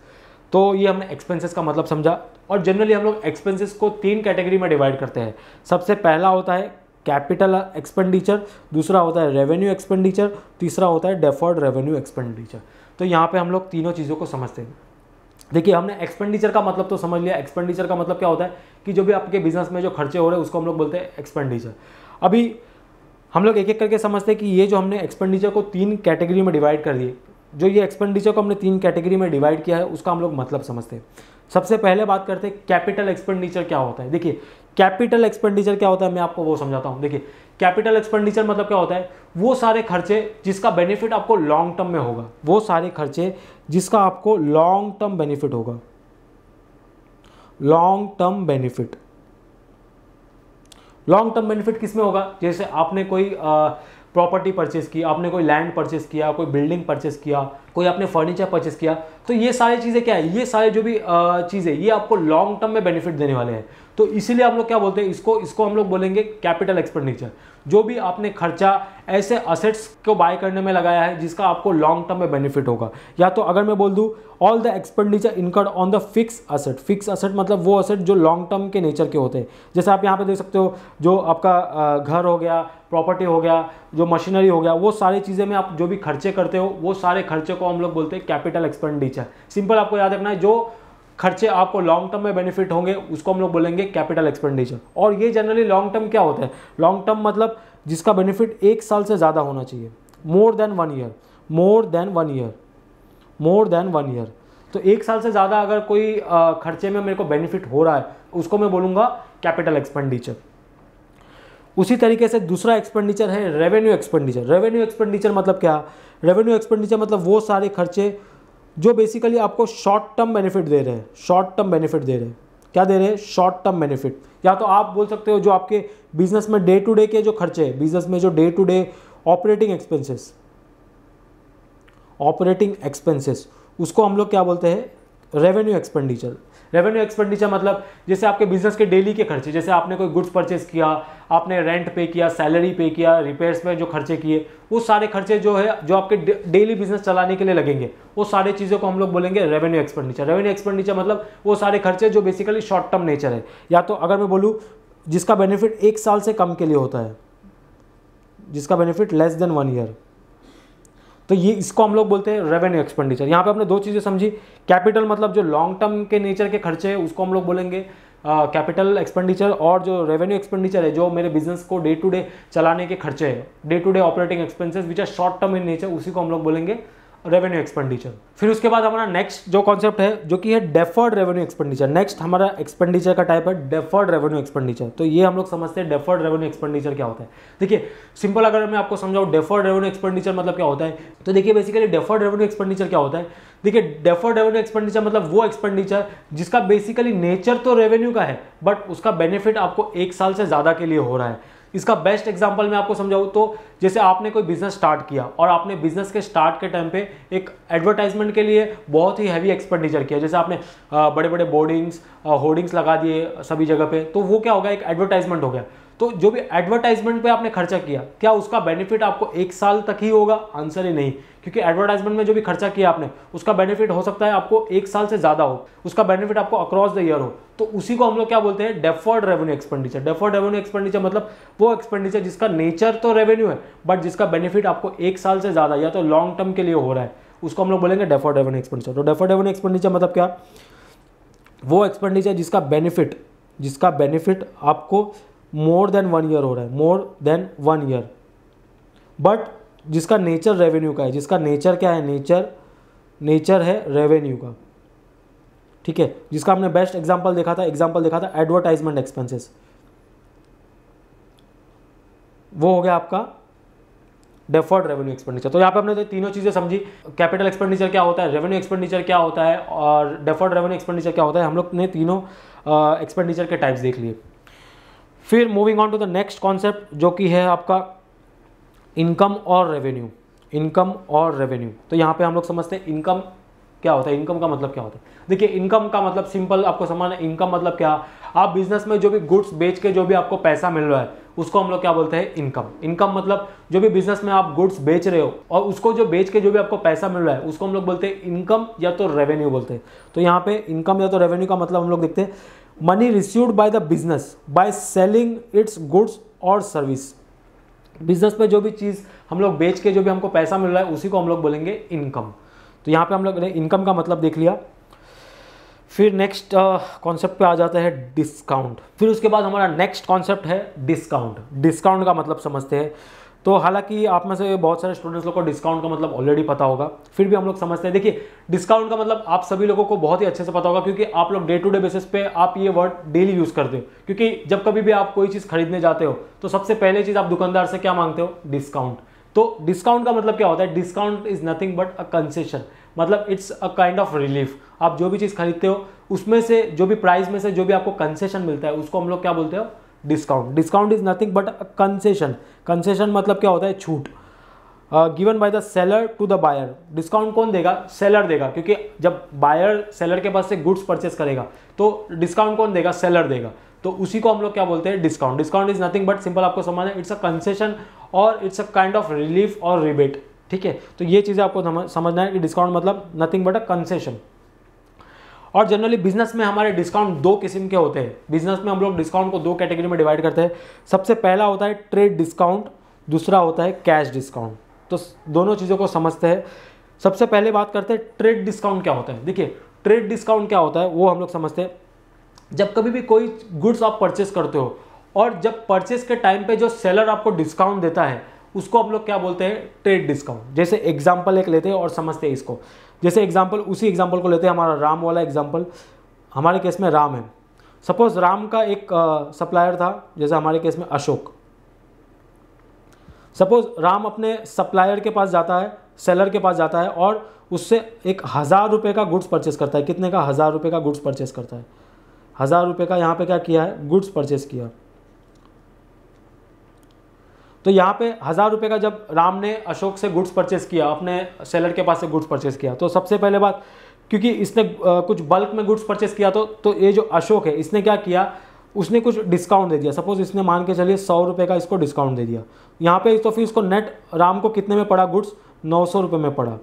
तो ये हमने एक्सपेंसेस का मतलब समझा और जनरली हम लोग एक्सपेंसेस को तीन कैटेगरी में डिवाइड करते हैं सबसे पहला होता है कैपिटल एक्सपेंडिचर दूसरा होता है रेवेन्यू एक्सपेंडिचर तीसरा होता है डेफर्ड रेवेन्यू एक्सपेंडिचर तो यहाँ पे हम लोग तीनों चीज़ों को समझते हैं देखिए हमने एक्सपेंडिचर का मतलब तो समझ लिया एक्सपेंडिचर का मतलब क्या होता है कि जो भी आपके बिजनेस में जो खर्चे हो रहे हैं उसको हम लोग बोलते हैं एक्सपेंडिचर अभी हम लोग एक एक करके समझते हैं कि ये जो हमने एक्सपेंडिचर को तीन कैटेगरी में डिवाइड कर दिए जो ये एक्सपेंडिचर को हमने तीन कैटेगरी में डिवाइड किया है उसका हम लोग मतलब समझते हैं सबसे पहले बात करते हैं कैपिटल एक्सपेंडिचर क्या होता है देखिए कैपिटल एक्सपेंडिचर क्या होता है मैं आपको वो समझाता हूँ देखिए कैपिटल एक्सपेंडिचर मतलब क्या होता है वो सारे खर्चे जिसका बेनिफिट आपको लॉन्ग टर्म में होगा वो सारे खर्चे जिसका आपको लॉन्ग टर्म बेनिफिट होगा long term benefit long term benefit किस में होगा जैसे आपने कोई आ, प्रॉपर्टी परचेज की आपने कोई लैंड परचेज किया कोई बिल्डिंग परचेज किया कोई आपने फर्नीचर परचेज किया तो ये सारी चीज़ें क्या है ये सारे जो भी चीज़ें ये आपको लॉन्ग टर्म में बेनिफिट देने वाले हैं तो इसीलिए हम लोग क्या बोलते हैं इसको इसको हम लोग बोलेंगे कैपिटल एक्सपेंडिचर जो भी आपने खर्चा ऐसे असेट्स को बाय करने में लगाया है जिसका आपको लॉन्ग टर्म में बेनिफिट होगा या तो अगर मैं बोल दूँ all the expenditure incurred on the fix asset fix asset मतलब वो असेट जो लॉन्ग टर्म के नेचर के होते हैं जैसे आप यहाँ पे देख सकते हो जो आपका घर हो गया प्रॉपर्टी हो गया जो मशीनरी हो गया वो सारी चीज़ें में आप जो भी खर्चे करते हो वो सारे खर्चे को हम लोग बोलते हैं कैपिटल एक्सपेंडिचर सिंपल आपको याद रखना है जो खर्चे आपको लॉन्ग टर्म में बेनिफिट होंगे उसको हम लोग बोलेंगे कैपिटल एक्सपेंडिचर और ये जनरली लॉन्ग टर्म क्या होता है लॉन्ग टर्म मतलब जिसका बेनिफिट एक साल से ज़्यादा होना चाहिए more than one year more than one year more than one year तो एक साल से ज़्यादा अगर कोई खर्चे में मेरे को बेनिफिट हो रहा है उसको मैं बोलूँगा कैपिटल एक्सपेंडिचर उसी तरीके से दूसरा एक्सपेंडिचर है रेवेन्यू एक्सपेंडिचर रेवेन्यू एक्सपेंडिचर मतलब क्या रेवेन्यू एक्सपेंडिचर मतलब वो सारे खर्चे जो बेसिकली आपको शॉर्ट टर्म बेनिफिट दे रहे हैं शॉर्ट टर्म बेनिफिट दे रहे हैं क्या दे रहे हैं शॉर्ट टर्म बेनिफिट या तो आप बोल सकते हो जो आपके बिजनेस में डे टू डे के जो खर्चे हैं बिजनेस में जो day to day operating expenses operating expenses उसको हम लोग क्या बोलते हैं रेवेन्यू एक्सपेंडिचर रेवेन्यू एक्सपेंडिचर मतलब जैसे आपके बिजनेस के डेली के खर्चे जैसे आपने कोई गुड्स परचेस किया आपने रेंट पे किया सैलरी पे किया रिपेयर्स में जो खर्चे किए वो सारे खर्चे जो है जो आपके डेली बिजनेस चलाने के लिए लगेंगे वो सारे चीज़ों को हम लोग बोलेंगे रेवेन्यू एक्सपेंडिचर रेवेन्यू एक्सपेंडिचर मतलब वो सारे खर्चे जो बेसिकली शॉर्ट टर्म नेचर है या तो अगर मैं बोलूँ जिसका बेनिफिट एक साल से कम के लिए होता है जिसका benefit less than one year तो ये इसको हम लोग बोलते हैं रेवेन्यू एक्सपेंडिचर यहाँ पे हमने दो चीज़ें समझी कैपिटल मतलब जो लॉन्ग टर्म के नेचर के खर्चे हैं उसको हम लोग बोलेंगे कैपिटल एक्सपेंडिचर और जो रेवेन्यू एक्सपेंडिचर है जो मेरे बिजनेस को डे टू डे चलाने के खर्चे हैं day to day operating expenses which are short term in nature उसी को हम लोग बोलेंगे रेवेन्यू एक्सपेंडिचर फिर उसके बाद हमारा नेक्स्ट जो कॉन्सेप्ट है जो कि है डेफर्ड रेवेन्यू एक्सपेंडिचर नेक्स्ट हमारा एक्सपेंडिचर का टाइप है डेफर्ड रेवेन्यू एक्सपेंडिचर तो ये हम लोग समझते हैं डेफर्ड रेवेन्यू एक्सपेंडिचर क्या होता है देखिए सिंपल अगर मैं आपको समझाऊँ डेफर्ड रेवेन्यू एक्सपेंडिचर मतलब क्या होता है तो देखिए बेसिकली डेफर्ड रेवेन्यू एक्सपेंडिचर क्या होता है देखिए डेफर्ड रेवेन्यू एक्सपेंडिचर मतलब वो एक्सपेंडिचर जिसका बेसिकली नेचर तो रेवेन्यू का है बट उसका बेनिफिट आपको एक साल से ज़्यादा के लिए हो रहा है इसका बेस्ट एग्जाम्पल मैं आपको समझाऊँ तो जैसे आपने कोई बिजनेस स्टार्ट किया और आपने बिजनेस के स्टार्ट के टाइम पे एक एडवर्टाइजमेंट के लिए बहुत ही हैवी एक्सपेंडिचर किया जैसे आपने बड़े बड़े बोर्डिंग्स होर्डिंग्स लगा दिए सभी जगह पे तो वो क्या होगा एक एडवर्टाइजमेंट हो गया तो जो भी एडवर्टाइजमेंट पे आपने खर्चा किया क्या उसका बेनिफिट आपको एक साल तक ही होगा आंसर ही नहीं क्योंकि एडवर्टाइजमेंट में जो भी खर्चा किया आपने उसका बेनिफिट हो सकता है आपको एक साल से ज़्यादा हो उसका बेनिफिट आपको अक्रॉस द ईयर हो तो उसी को हम लोग क्या बोलते हैं deferred revenue expenditure deferred revenue expenditure मतलब वो एक्सपेंडिचर जिसका नेचर तो रेवेन्यू है बट जिसका बेनिफिट आपको एक साल से ज़्यादा या तो लॉन्ग टर्म के लिए हो रहा है उसको हम लोग बोलेंगे डेफर्ड रेवेन्यू एक्सपेंडिचर तो डेफर्ड रेवेन्यू एक्सपेंडिचर मतलब क्या वो एक्सपेंडिचर जिसका बेनिफिट जिसका बेनिफिट आपको मोर देन वन ईयर हो रहा है more than one year but जिसका नेचर रेवेन्यू का है जिसका नेचर क्या है नेचर नेचर है रेवेन्यू का ठीक है जिसका हमने बेस्ट एग्जाम्पल देखा था एग्जाम्पल देखा था एडवर्टाइजमेंट एक्सपेंसेस वो हो गया आपका डेफर्ड रेवेन्यू एक्सपेंडिचर तो यहाँ पे हमने तो तीनों चीज़ें समझी कैपिटल एक्सपेंडिचर क्या होता है रेवेन्यू एक्सपेंडिचर क्या होता है और डेफर्ड रेवेन्यू एक्सपेंडिचर क्या होता है हम लोग ने तीनों एक्सपेंडिचर के टाइप्स देख लिए फिर moving on to the next concept जो कि है आपका इनकम और रेवेन्यू इनकम और रेवेन्यू तो यहाँ पे हम लोग समझते हैं इनकम क्या होता है इनकम का मतलब क्या होता है देखिए इनकम का मतलब सिंपल आपको समान है इनकम मतलब क्या आप बिजनेस में जो भी गुड्स बेच के जो भी आपको पैसा मिल रहा है उसको हम लोग क्या बोलते हैं इनकम इनकम मतलब जो भी बिजनेस में आप गुड्स बेच रहे हो और उसको जो बेच के जो भी आपको पैसा मिल रहा है उसको हम लोग बोलते हैं इनकम या तो रेवेन्यू बोलते हैं तो यहाँ पे इनकम या तो रेवेन्यू का मतलब हम लोग देखते हैं money received by the business by selling its goods और सर्विस बिजनेस में जो भी चीज़ हम लोग बेच के जो भी हमको पैसा मिल रहा है उसी को हम लोग बोलेंगे इनकम तो यहाँ पे हम लोग ने इनकम का मतलब देख लिया फिर नेक्स्ट कॉन्सेप्ट uh, पे आ जाता है डिस्काउंट फिर उसके बाद हमारा नेक्स्ट कॉन्सेप्ट है डिस्काउंट डिस्काउंट का मतलब समझते हैं तो हालांकि आप में से बहुत सारे स्टूडेंट्स लोग को डिस्काउंट का मतलब ऑलरेडी पता होगा फिर भी हम लोग समझते हैं देखिए डिस्काउंट का मतलब आप सभी लोगों को बहुत ही अच्छे से पता होगा क्योंकि आप लोग डे टू डे बेसिस पे आप ये वर्ड डेली यूज़ करते हो क्योंकि जब कभी भी आप कोई चीज़ खरीदने जाते हो तो सबसे पहले चीज़ आप दुकानदार से क्या मांगते हो डिस्काउंट तो डिस्काउंट का मतलब क्या होता है discount is nothing but a concession मतलब it's a kind of relief आप जो भी चीज़ खरीदते हो उसमें से जो भी प्राइस में से जो भी आपको कंसेशन मिलता है उसको हम लोग क्या बोलते हो discount discount is nothing but concession concession मतलब क्या होता है छूट given by the seller to the buyer discount कौन देगा सेलर देगा क्योंकि जब बायर सेलर के पास से गुड्स परचेस करेगा तो डिस्काउंट कौन देगा सेलर देगा तो उसी को हम लोग क्या बोलते हैं discount discount is nothing but simple आपको समझना है इट्स अ कंसेशन और it's a kind of relief और रिबेट ठीक है तो ये चीज़ें आपको समझना है कि डिस्काउंट मतलब नथिंग बट अ कंसेशन और जनरली बिजनेस में हमारे डिस्काउंट दो किस्म के होते हैं बिजनेस में हम लोग डिस्काउंट को दो कैटेगरी में डिवाइड करते हैं सबसे पहला होता है ट्रेड डिस्काउंट दूसरा होता है कैश डिस्काउंट तो दोनों चीज़ों को समझते हैं सबसे पहले बात करते हैं ट्रेड डिस्काउंट क्या होता है देखिए ट्रेड डिस्काउंट क्या होता है वो हम लोग समझते हैं जब कभी भी कोई गुड्स आप परचेस करते हो और जब परचेस के टाइम पे जो सेलर आपको डिस्काउंट देता है उसको हम लोग क्या बोलते हैं ट्रेड डिस्काउंट जैसे एग्जाम्पल एक लेते हैं और समझते हैं इसको जैसे एग्जाम्पल उसी एग्जाम्पल को लेते हैं हमारा राम वाला एग्जाम्पल हमारे केस में राम है सपोज राम का एक सप्लायर था जैसे हमारे केस में अशोक सपोज राम अपने सप्लायर के पास जाता है सेलर के पास जाता है और उससे एक हज़ार रुपये का गुड्स परचेस करता है कितने का हज़ार रुपये का गुड्स परचेस करता है हज़ार रुपये का यहाँ पे क्या किया है गुड्स परचेस किया तो यहाँ पे हज़ार रुपये का जब राम ने अशोक से गुड्स परचेस किया अपने सेलर के पास से गुड्स परचेस किया तो सबसे पहले बात क्योंकि इसने कुछ बल्क में गुड्स परचेस किया तो तो ये जो अशोक है इसने क्या किया उसने कुछ डिस्काउंट दे दिया सपोज इसने मान के चलिए सौ रुपये का इसको डिस्काउंट दे दिया यहाँ पे तो फिर इसको नेट राम को कितने में पड़ा गुड्स नौ सौ रुपये में पड़ा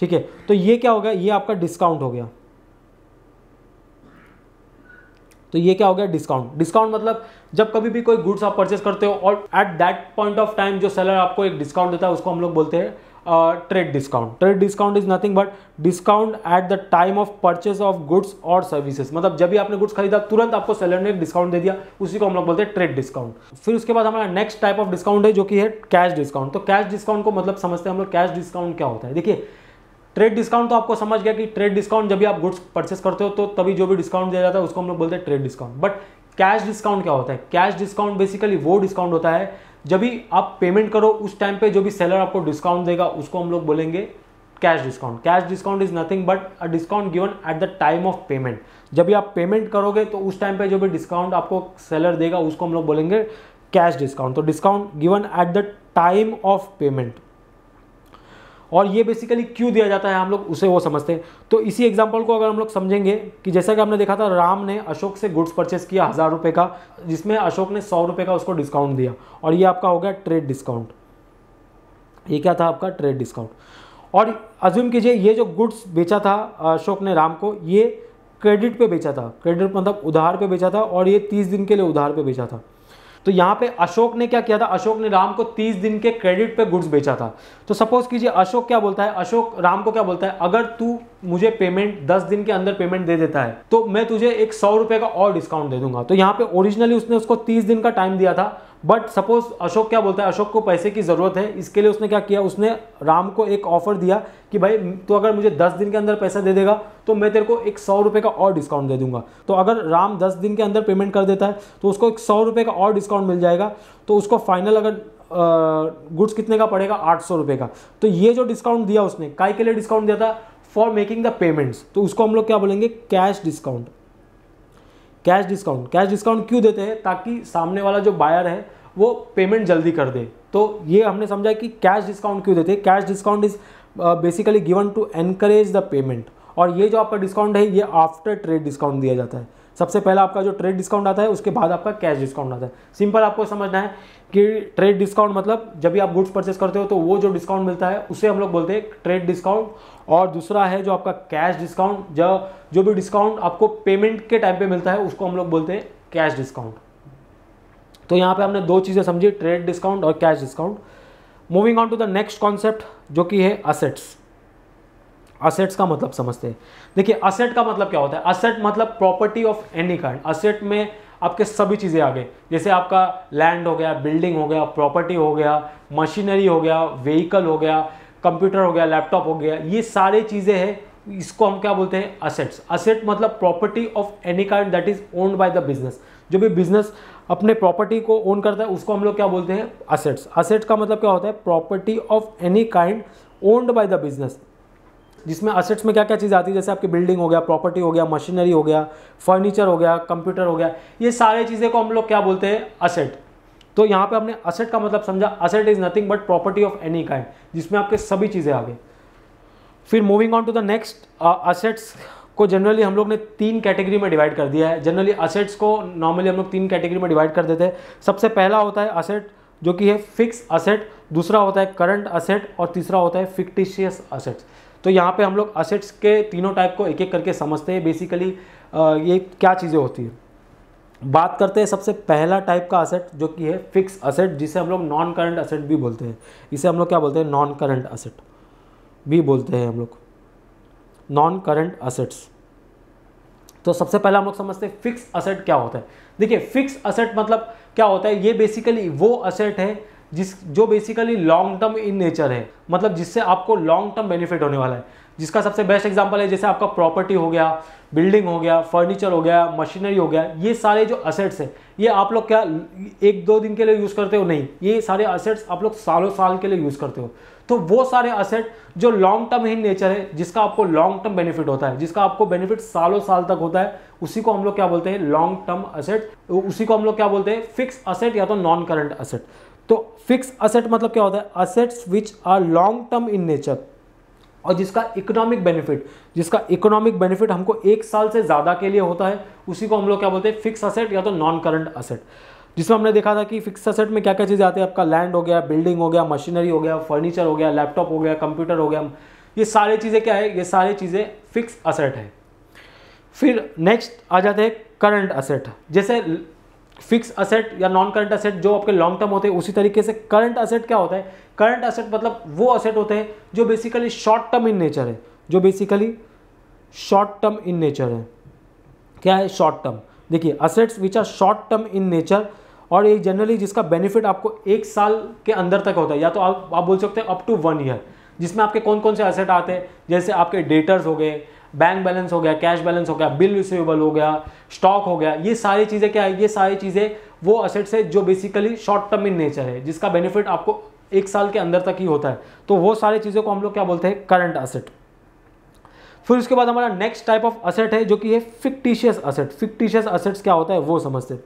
ठीक है तो ये क्या हो गया ये आपका डिस्काउंट हो गया तो ये क्या हो गया डिस्काउंट डिस्काउंट मतलब जब कभी भी कोई गुड्स आप परचेस करते हो और at that point of time जो सेलर आपको एक डिस्काउंट देता है उसको हम लोग बोलते हैं trade discount trade discount is nothing but discount at the time of purchase of goods और सर्विसेज मतलब जब भी आपने गुड्स खरीदा तुरंत आपको सेलर ने एक डिस्काउंट दे दिया उसी को हम लोग बोलते हैं ट्रेड डिस्काउंट फिर उसके बाद हमारा नेक्स्ट टाइप ऑफ डिस्काउंट है जो कि है कैश डिस्काउंट तो कैश डिस्काउंट को मतलब समझते हैं हम लोग कैश डिस्काउंट क्या होता है देखिए ट्रेड डिस्काउंट तो आपको समझ गया कि ट्रेड डिस्काउंट जब भी आप गुड्स परचेस करते हो तो तभी जो भी डिस्काउंट दिया जाता है उसको हम लोग बोलते हैं trade discount but cash discount क्या होता है कैश डिस्काउंट बेसिकली वो डिस्काउंट होता है जब भी आप पेमेंट करो उस टाइम पे जो भी सेलर आपको डिस्काउंट देगा उसको हम लोग बोलेंगे cash discount cash discount is nothing but a discount given at the time of payment जब भी आप पेमेंट करोगे तो उस टाइम पे जो भी डिस्काउंट आपको सेलर देगा उसको हम लोग बोलेंगे कैश डिस्काउंट तो discount given at the time of payment और ये बेसिकली क्यों दिया जाता है हम लोग उसे वो समझते हैं तो इसी एग्जाम्पल को अगर हम लोग समझेंगे कि जैसा कि हमने देखा था राम ने अशोक से गुड्स परचेस किया हज़ार रुपये का जिसमें अशोक ने सौ रुपये का उसको डिस्काउंट दिया और ये आपका हो गया ट्रेड डिस्काउंट ये क्या था आपका ट्रेड डिस्काउंट और अज्यूम कीजिए ये जो गुड्स बेचा था अशोक ने राम को ये क्रेडिट पे बेचा था क्रेडिट मतलब उधार पे बेचा था और ये तीस दिन के लिए उधार पे बेचा था तो यहाँ पे अशोक ने क्या किया था अशोक ने राम को तीस दिन के क्रेडिट पे गुड्स बेचा था तो सपोज कीजिए अशोक क्या बोलता है अशोक राम को क्या बोलता है अगर तू मुझे पेमेंट दस दिन के अंदर पेमेंट दे देता है तो मैं तुझे एक सौ रुपए का और डिस्काउंट दे दूंगा तो यहाँ पे ओरिजिनली उसने उसको तीस दिन का टाइम दिया था बट सपोज अशोक क्या बोलता है अशोक को पैसे की ज़रूरत है इसके लिए उसने क्या किया उसने राम को एक ऑफर दिया कि भाई तो अगर मुझे दस दिन के अंदर पैसा दे देगा तो मैं तेरे को एक सौ रुपये का और डिस्काउंट दे दूंगा तो अगर राम दस दिन के अंदर पेमेंट कर देता है तो उसको एक सौ रुपये का और डिस्काउंट मिल जाएगा तो उसको फाइनल अगर गुड्स कितने का पड़ेगा आठ सौ रुपये का तो ये जो डिस्काउंट दिया उसने काय के लिए डिस्काउंट दिया था फॉर मेकिंग द पेमेंट्स तो उसको हम लोग क्या बोलेंगे cash discount cash discount cash discount क्यों देते हैं ताकि सामने वाला जो बायर है वो पेमेंट जल्दी कर दे तो ये हमने समझा कि कैश डिस्काउंट क्यों देते हैं cash discount is basically given to encourage the payment और ये जो आपका डिस्काउंट है ये आफ्टर ट्रेड डिस्काउंट दिया जाता है सबसे पहला आपका जो ट्रेड डिस्काउंट आता है उसके बाद आपका कैश डिस्काउंट आता है सिंपल आपको समझना है कि ट्रेड डिस्काउंट मतलब जब भी आप गुड्स परचेस करते हो तो वो जो डिस्काउंट मिलता है उसे हम लोग बोलते हैं ट्रेड डिस्काउंट और दूसरा है जो आपका कैश डिस्काउंट जो जो भी डिस्काउंट आपको पेमेंट के टाइम पे मिलता है उसको हम लोग बोलते हैं कैश डिस्काउंट तो यहाँ पे हमने दो चीज़ें समझी ट्रेड डिस्काउंट और cash discount moving on to the next concept जो कि है असेट्स असेट्स का मतलब समझते हैं देखिए असेट का मतलब क्या होता है असेट मतलब property of any kind asset में आपके सभी चीज़ें आ गए जैसे आपका लैंड हो गया बिल्डिंग हो गया प्रॉपर्टी हो गया मशीनरी हो गया व्हीकल हो गया कंप्यूटर हो गया लैपटॉप हो गया ये सारी चीज़ें हैं इसको हम क्या बोलते हैं असेट्स असेट मतलब property of any kind that is owned by the business जो भी बिजनेस अपने प्रॉपर्टी को ओन करता है उसको हम लोग क्या बोलते हैं असेट्स असेट का मतलब क्या होता है property of any kind owned by the business जिसमें असेट्स में क्या क्या चीज़ आती है जैसे आपकी बिल्डिंग हो गया प्रॉपर्टी हो गया मशीनरी हो गया फर्नीचर हो गया कंप्यूटर हो गया ये सारे चीज़ें को हम लोग क्या बोलते हैं असेट तो यहाँ पे आपने असेट का मतलब समझा asset is nothing but property of any kind जिसमें आपके सभी चीज़ें आ गई फिर moving on to the next assets को जनरली हम लोग ने तीन कैटेगरी में डिवाइड कर दिया है जनरली असेट्स को नॉर्मली हम लोग तीन कैटेगरी में डिवाइड कर देते हैं सबसे पहला होता है असेट जो कि है फिक्स असेट दूसरा होता है करंट असेट और तीसरा होता है फिक्टिशियस असेट्स तो यहाँ पे हम लोग असेट्स के तीनों टाइप को एक एक करके समझते हैं बेसिकली uh, ये क्या चीज़ें होती हैं बात करते हैं सबसे पहला टाइप का असेट जो कि है फिक्स असेट जिसे हम लोग नॉन करंट असेट भी बोलते हैं इसे हम लोग क्या बोलते हैं नॉन करंट असेट भी बोलते हैं हम लोग नॉन करंट असेट्स तो सबसे पहला हम लोग समझते हैं फिक्स असेट क्या होता है देखिए फिक्स असेट मतलब क्या होता है ये बेसिकली वो असेट है जिस जो basically long term in nature है मतलब जिससे आपको लॉन्ग टर्म बेनिफिट होने वाला है जिसका सबसे बेस्ट एग्जाम्पल है जैसे आपका प्रॉपर्टी हो गया बिल्डिंग हो गया फर्नीचर हो गया मशीनरी हो गया ये सारे जो असेट्स हैं ये आप लोग क्या एक दो दिन के लिए यूज़ करते हो नहीं ये सारे असेट्स आप लोग सालों साल के लिए यूज़ करते हो तो वो सारे असेट जो लॉन्ग टर्म इन नेचर है जिसका आपको लॉन्ग टर्म बेनिफिट होता है जिसका आपको बेनिफिट सालों साल तक होता है उसी को हम लोग क्या बोलते हैं लॉन्ग टर्म असेट उसी को हम लोग क्या बोलते हैं फिक्स असेट या तो नॉन करंट असेट तो फिक्स असेट मतलब क्या होता है assets which are long term in nature और जिसका इकोनॉमिक बेनिफिट जिसका इकोनॉमिक बेनिफिट हमको एक साल से ज़्यादा के लिए होता है उसी को हम लोग क्या बोलते हैं फिक्स असेट या तो नॉन करंट असेट जिसमें हमने देखा था कि फिक्स असेट में क्या क्या चीज़ें आती है आपका लैंड हो गया बिल्डिंग हो गया मशीनरी हो गया फर्नीचर हो गया लैपटॉप हो गया कंप्यूटर हो गया ये सारी चीज़ें क्या है ये सारी चीज़ें फिक्स असेट है फिर नेक्स्ट आ जाते हैं करंट असेट जैसे फिक्स असेट या नॉन करंट असेट जो आपके लॉन्ग टर्म होते हैं उसी तरीके से करंट असेट क्या होता है करंट असेट मतलब वो असेट होते हैं जो basically short term in nature है जो basically short term in nature है क्या है शॉर्ट टर्म देखिए assets which are short term in nature और ये जनरली जिसका बेनिफिट आपको एक साल के अंदर तक होता है या तो आप आप बोल सकते हैं अप टू वन ईयर जिसमें आपके कौन कौन से असेट आते हैं जैसे आपके डेटर्स हो गए बैंक बैलेंस हो गया कैश बैलेंस हो गया बिल रिसीवेबल हो गया स्टॉक हो गया ये सारी चीज़ें क्या है ये सारी चीज़ें वो असेट्स है जो basically short term in nature है जिसका बेनिफिट आपको एक साल के अंदर तक ही होता है तो वो सारी चीज़ों को हम लोग क्या बोलते हैं करंट असेट फिर उसके बाद हमारा नेक्स्ट टाइप ऑफ असेट है जो कि है फिक्टिशियस असेट फिक्टिशियस असेट्स क्या होता है वो समझते हैं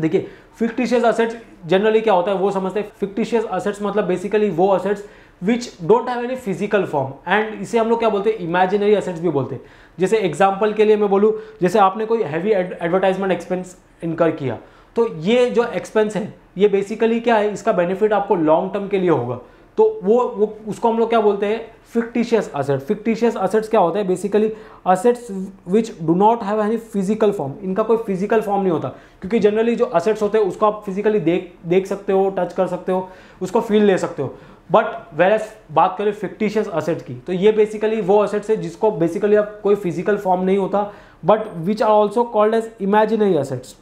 देखिए फिक्टिशियस असेट्स जनरली क्या होता है वो समझते हैं फिक्टिशियस असेट्स मतलब बेसिकली वो assets which don't have any physical form and इसे हम लोग क्या बोलते हैं इमेजिनरी असेट्स भी बोलते हैं जैसे एग्जाम्पल के लिए मैं बोलूँ जैसे आपने कोई हैवी एडवर्टाइजमेंट एक्सपेंस इनकर किया तो ये जो एक्सपेंस है ये बेसिकली क्या है इसका बेनिफिट आपको लॉन्ग टर्म के लिए होगा तो वो वो उसको हम लोग क्या बोलते हैं फिक्टिशियस असेट फिक्टिशियस असेट्स क्या होता है basically assets which do not have any physical form इनका कोई फिजिकल फॉर्म नहीं होता क्योंकि जनरली जो असेट्स होते हैं उसको आप फिजिकली देख देख सकते हो टच कर सकते हो उसको फील ले सकते हो बट वेर एस बात करें फिक्टिशियस असेट की तो ये बेसिकली वो असेट्स है जिसको बेसिकली अब कोई फिजिकल फॉर्म नहीं होता but which are also called as imaginary assets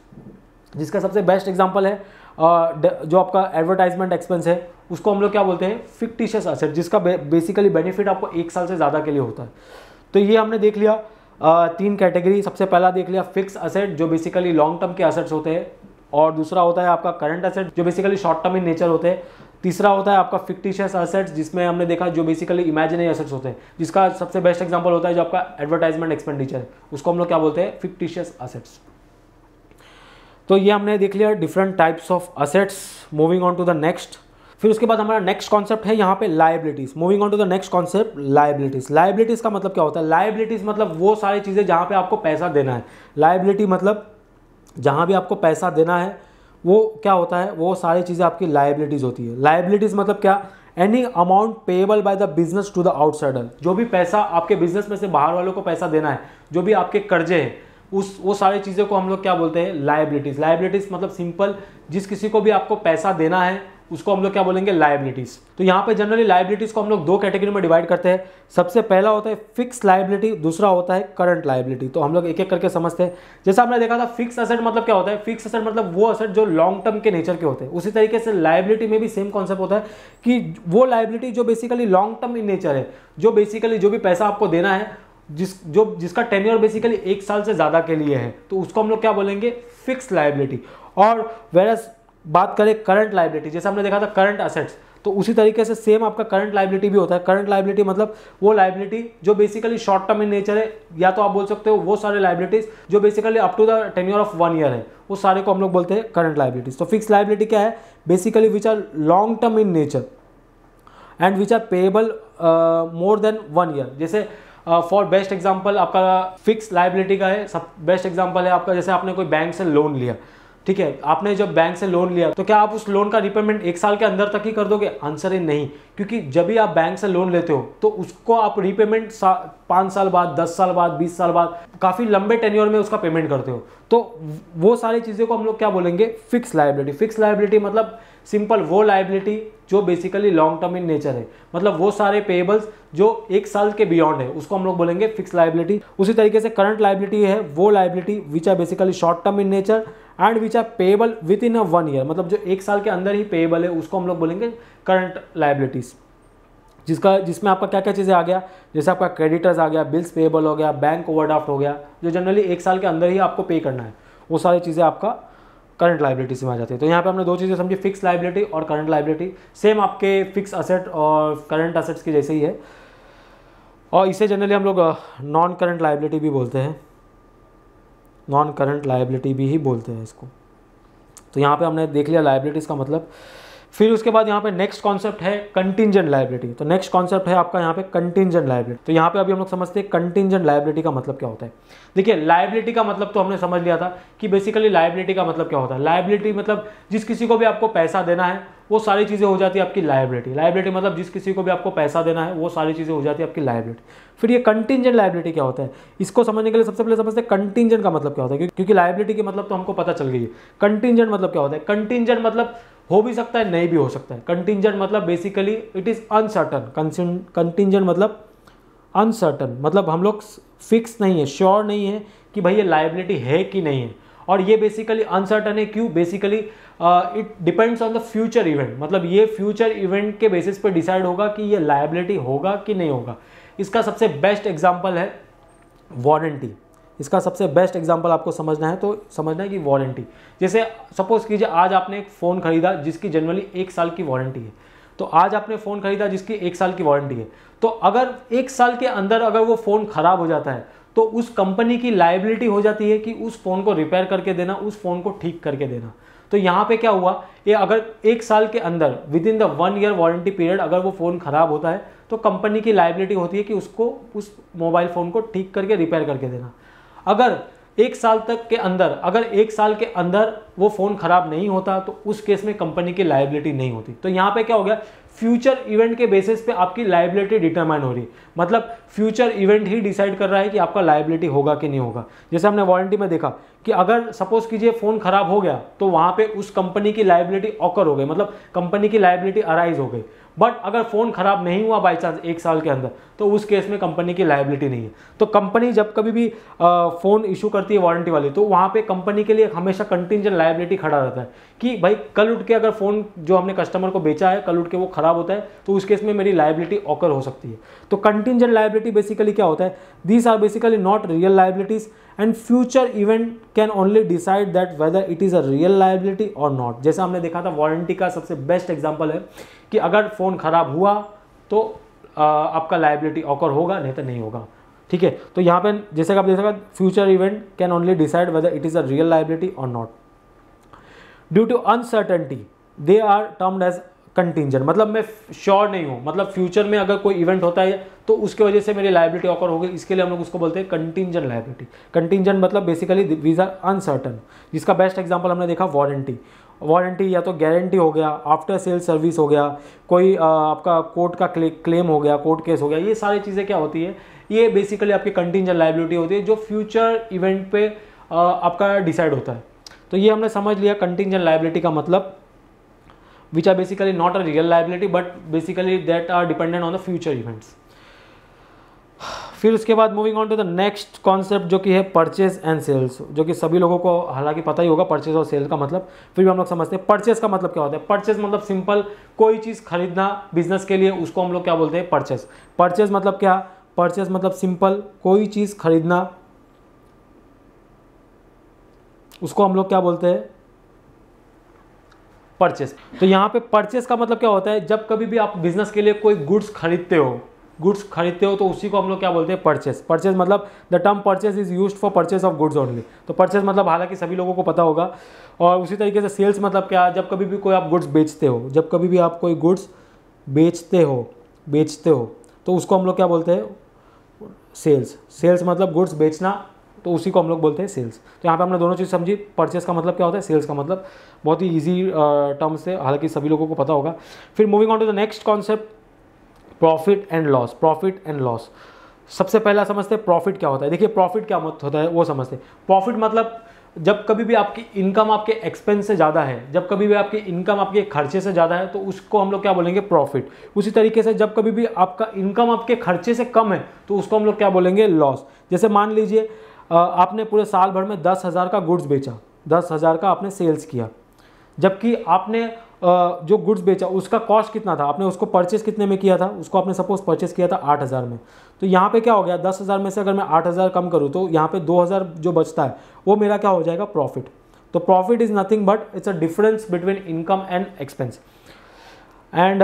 जिसका सबसे बेस्ट एग्जाम्पल है जो आपका एडवर्टाइजमेंट एक्सपेंस है उसको हम लोग क्या बोलते हैं फिक्टिशियस असेट जिसका बेसिकली बेनिफिट आपको एक साल से ज़्यादा के लिए होता है तो ये हमने देख लिया तीन कैटेगरी सबसे पहला देख लिया फिक्स असेट जो बेसिकली लॉन्ग टर्म के असेट्स होते हैं और दूसरा होता है आपका करंट असेट जो basically short term in nature होते हैं तीसरा होता है आपका फिक्टिशियस असेट्स जिसमें हमने देखा जो बेसिकली इमेजिनरी असेट्स होते हैं जिसका सबसे बेस्ट एग्जांपल होता है जो आपका एडवर्टाइजमेंट एक्सपेंडिचर उसको हम लोग क्या बोलते हैं फिक्टिशियस असेट्स तो ये हमने देख लिया different types of assets moving on to the next फिर उसके बाद हमारा नेक्स्ट कॉन्सेप्ट है यहाँ पे liabilities moving on to the next concept liabilities liabilities का मतलब क्या होता है लाइबिलिटीज मतलब वो सारी चीज़ें जहाँ पे आपको पैसा देना है लाइबिलिटी मतलब जहाँ भी आपको पैसा देना है वो क्या होता है वो सारी चीज़ें आपकी लाइबिलिटीज़ होती है लाइबिलिटीज़ मतलब क्या any amount payable by the business to the outsider जो भी पैसा आपके बिजनेस में से बाहर वालों को पैसा देना है जो भी आपके कर्जे हैं उस वो सारी चीज़ों को हम लोग क्या बोलते हैं लाइबिलिटीज़ लाइबिलिटीज़ मतलब सिंपल जिस किसी को भी आपको पैसा देना है उसको हम लोग क्या बोलेंगे लाइबिलिटीज़ तो यहाँ पे जनरली लाइबिलिटीज़ को हम लोग दो कैटेगरी में डिवाइड करते हैं सबसे पहला होता है फिक्स लाइबिलिटी दूसरा होता है करंट लाइबिलिटी तो हम लोग एक एक करके समझते हैं जैसे आपने देखा था फिक्स असेट मतलब क्या होता है फिक्स असेट मतलब वो असेट जो लॉन्ग टर्म के नेचर के होते हैं उसी तरीके से लाइबिलिटी में भी सेम कॉन्सेप्ट होता है कि वो लाइबिलिटी जो basically long term in nature है जो बेसिकली जो भी पैसा आपको देना है जिस जो जिसका टेन्योर बेसिकली एक साल से ज़्यादा के लिए है तो उसको हम लोग क्या बोलेंगे फिक्स लाइबिलिटी और वेरस बात करें करंट लाइबिलिटी जैसे हमने देखा था करंट असेट्स तो उसी तरीके से सेम आपका करंट लाइबिलिटी भी होता है करंट लाइबिलिटी मतलब वो लाइबिलिटी जो basically short term in nature है या तो आप बोल सकते हो वो सारे लाइबिलिटीज जो basically up to the tenure of one year है उस सारे को हम लोग बोलते हैं करंट लाइबिलिटीज तो फिक्स लाइबिलिटी क्या है basically which are long term in nature and which are payable more than one year जैसे फॉर बेस्ट एग्जाम्पल आपका फिक्स लाइबिलिटी का है सब बेस्ट एग्जाम्पल है आपका जैसे आपने कोई बैंक से लोन लिया ठीक है आपने जब बैंक से लोन लिया तो क्या आप उस लोन का रिपेमेंट एक साल के अंदर तक ही कर दोगे आंसर है नहीं क्योंकि जब भी आप बैंक से लोन लेते हो तो उसको आप रिपेमेंट सा, पाँच साल बाद दस साल बाद बीस साल बाद काफ़ी लंबे टेन्योर में उसका पेमेंट करते हो तो वो सारी चीज़ें को हम लोग क्या बोलेंगे फिक्स लाइबिलिटी फिक्स लाइबिलिटी मतलब सिंपल वो लाइबिलिटी जो basically long term in nature है मतलब वो सारे पेएबल्स जो एक साल के बियॉन्ड है उसको हम लोग बोलेंगे फिक्स लाइबिलिटी उसी तरीके से करंट लाइबिलिटी है वो liability which are basically short term in nature and which are payable within a one year मतलब जो एक साल के अंदर ही पेएबल है उसको हम लोग बोलेंगे करंट लाइबिलिटीज़ जिसका जिसमें आपका क्या क्या चीज़ें आ गया जैसे आपका क्रेडिटर्स आ गया बिल्स पेएबल हो गया बैंक ओवरड्राफ्ट हो गया जो जनरली एक साल के अंदर ही आपको पे करना है वो सारी चीज़ें आपका करंट लाइबिलिटी में आ जाती है तो यहाँ पे हमने दो चीज़ें समझी फिक्स लाइबिलिटी और करंट लाइबिलिटी सेम आपके फिक्स असेट और करंट असेट्स की जैसे ही है और इसे जनरली हम लोग नॉन करंट लाइबिलिटी भी बोलते हैं नॉन करंट लाइबिलिटी भी ही बोलते हैं इसको तो यहाँ पे हमने देख लिया लाइबिलिटीज़ का मतलब फिर उसके बाद यहाँ पे नेक्स्ट कॉन्सेप्ट है कंटिजेंट लाइबिलिटी तो नेक्स्ट कॉन्सेप्ट है आपका यहाँ पे कंटिजेंट लाइबिलिटी तो यहाँ पे अभी हम लोग समझते हैं कंटिजेंट लाइबिलिटी का मतलब क्या होता है देखिए लाइबिलिटी का मतलब तो हमने समझ लिया था कि बेसिकली लाइबिलिटी का मतलब क्या होता है लाइबिलिटी मतलब जिस किसी को भी आपको पैसा देना है वो सारी चीज़ें हो जाती है आपकी लाइबिलिटी लाइबिलिटी मतलब जिस किसी को भी आपको पैसा देना है वो सारी चीज़ें हो जाती है आपकी लाइबिलिटी फिर ये कंटिजेंट लाइबिलिटी क्या होता है इसको समझने के लिए सबसे पहले समझते हैं कंटिजेंट का मतलब क्या होता है क्योंकि लाइबिलिटी की मतलब तो हमको पता चल गई है कंटिजेंट मतलब क्या होता है कंटिजेंट मतलब हो भी सकता है नहीं भी हो सकता है कंटिजेंट मतलब basically it is uncertain contingent मतलब अनसर्टन मतलब हम लोग फिक्स नहीं है श्योर नहीं है कि भाई ये लाइबिलिटी है कि नहीं है और ये बेसिकली अनसर्टन है क्यों basically it depends on the future event मतलब ये फ्यूचर इवेंट के बेसिस पर डिसाइड होगा कि ये लाइबिलिटी होगा कि नहीं होगा इसका सबसे बेस्ट एग्जाम्पल है वारंटी इसका सबसे बेस्ट एग्जाम्पल आपको समझना है तो समझना है कि वारंटी जैसे सपोज कीजिए आज आपने एक फ़ोन खरीदा जिसकी जनरली एक साल की वारंटी है तो आज आपने फ़ोन खरीदा जिसकी एक साल की वारंटी है तो अगर एक साल के अंदर अगर वो फ़ोन ख़राब हो जाता है तो उस कंपनी की लाइबिलिटी हो जाती है कि उस फ़ोन को रिपेयर करके देना उस फ़ोन को ठीक करके देना तो यहाँ पे क्या हुआ ये अगर एक साल के अंदर within the one year warranty period अगर वो फ़ोन ख़राब होता है तो कंपनी की लाइबिलिटी होती है कि उसको उस मोबाइल फ़ोन को ठीक करके रिपेयर करके देना अगर एक साल तक के अंदर अगर एक साल के अंदर वो फ़ोन ख़राब नहीं होता तो उस केस में कंपनी की लाइबिलिटी नहीं होती तो यहाँ पे क्या हो गया फ्यूचर इवेंट के बेसिस पे आपकी लाइबिलिटी डिटरमाइन हो रही है मतलब फ्यूचर इवेंट ही डिसाइड कर रहा है कि आपका लाइबिलिटी होगा कि नहीं होगा जैसे हमने वारंटी में देखा कि अगर सपोज कीजिए फ़ोन ख़राब हो गया तो वहां पे उस कंपनी की लाइबिलिटी ऑकर हो गई मतलब कंपनी की लाइबिलिटी अराइज हो गई बट अगर फ़ोन ख़राब नहीं हुआ बाई चांस एक साल के अंदर तो उस केस में कंपनी की लाइबिलिटी नहीं है तो कंपनी जब कभी भी फ़ोन इशू करती है वारंटी वाली तो वहाँ पे कंपनी के लिए हमेशा कंटिजेंट लाइबिलिटी खड़ा रहता है कि भाई कल उठ के अगर फ़ोन जो हमने कस्टमर को बेचा है कल उठ के वो ख़राब होता है तो उस केस में मेरी लाइबिलिटी ऑकर हो सकती है तो कंटिजेंट लाइबिलिटी बेसिकली क्या होता है these are basically not real liabilities and future event can only decide that whether it is a real liability और नॉट जैसे हमने देखा था वारंटी का सबसे बेस्ट एग्जाम्पल है कि अगर फ़ोन ख़राब हुआ तो आ, आपका लाइबिलिटी ऑकर होगा नहीं तो नहीं होगा ठीक है तो यहाँ पे जैसे कि आप देख सकते future event can only decide whether it is a real liability और not due to uncertainty they are termed as contingent मतलब मैं श्योर नहीं हूँ मतलब फ्यूचर में अगर कोई इवेंट होता है तो उसके वजह से मेरी लाइबिलिटी ऑकर होगी इसके लिए हम लोग उसको बोलते हैं कंटिजेंट लाइबिलिटी कंटिजेंट मतलब बेसिकली वीज आर अनसर्टन जिसका बेस्ट एग्जाम्पल हमने देखा वारंटी वारंटी या तो गारंटी हो गया आफ्टर सेल सर्विस हो गया कोई आ, आपका कोर्ट का क्ले, क्लेम हो गया कोर्ट केस हो गया ये सारी चीज़ें क्या होती है ये बेसिकली आपकी कंटिजेंट लाइबिलिटी होती है जो फ्यूचर इवेंट पे आपका डिसाइड होता है तो ये हमने समझ लिया कंटिजेंट लाइबिलिटी का मतलब which are basically not a real liability but basically that are dependent on the future events फिर उसके बाद moving on to the next concept जो कि है परचेज एंड सेल्स जो कि सभी लोगों को हालांकि पता ही होगा परचेज और सेल का मतलब फिर भी हम लोग समझते हैं परचेज का मतलब क्या होता है परचेज मतलब सिंपल कोई चीज़ खरीदना बिजनेस के लिए उसको हम लोग क्या बोलते हैं परचेज परचेज मतलब क्या परचेज मतलब सिंपल कोई चीज़ खरीदना उसको हम लोग क्या बोलते हैं परचेस तो यहाँ पे परचेस का मतलब क्या होता है जब कभी भी आप बिजनेस के लिए कोई गुड्स खरीदते हो गुड्स खरीदते हो तो उसी को हम लोग क्या बोलते हैं परचेस परचेस मतलब the term purchase is use for purchase of goods only तो परचेस मतलब हालांकि सभी लोगों को पता होगा और उसी तरीके से सेल्स मतलब क्या जब कभी भी कोई आप गुड्स बेचते हो जब कभी भी आप कोई गुड्स बेचते हो बेचते हो तो उसको हम लोग क्या बोलते हैं सेल्स सेल्स मतलब गुड्स बेचना तो उसी को हम लोग बोलते हैं सेल्स तो यहाँ पे हमने दोनों चीज़ समझी परचेस का मतलब क्या होता है सेल्स का मतलब बहुत ही ईजी टर्म्स से हालांकि सभी लोगों को पता होगा फिर moving on to the next concept profit and loss profit and loss सबसे पहला समझते हैं प्रॉफिट क्या होता है देखिए प्रॉफिट क्या होता है वो समझते हैं प्रॉफिट मतलब जब कभी भी आपकी इनकम आपके एक्सपेंस से ज़्यादा है जब कभी भी आपकी इनकम आपके खर्चे से ज़्यादा है तो उसको हम लोग क्या बोलेंगे प्रॉफिट उसी तरीके से जब कभी भी आपका इनकम आपके खर्चे से कम है तो उसको हम लोग क्या बोलेंगे लॉस जैसे मान लीजिए आपने पूरे साल भर में दस हज़ार का गुड्स बेचा दस हज़ार का आपने सेल्स किया जबकि आपने जो गुड्स बेचा उसका कॉस्ट कितना था आपने उसको परचेस कितने में किया था उसको आपने सपोज परचेस किया था आठ हज़ार में तो यहाँ पे क्या हो गया दस हज़ार में से अगर मैं आठ हज़ार कम करूँ तो यहाँ पे दो हज़ार जो बचता है वो मेरा क्या हो जाएगा प्रॉफिट तो profit is nothing but it's a difference between income and expense and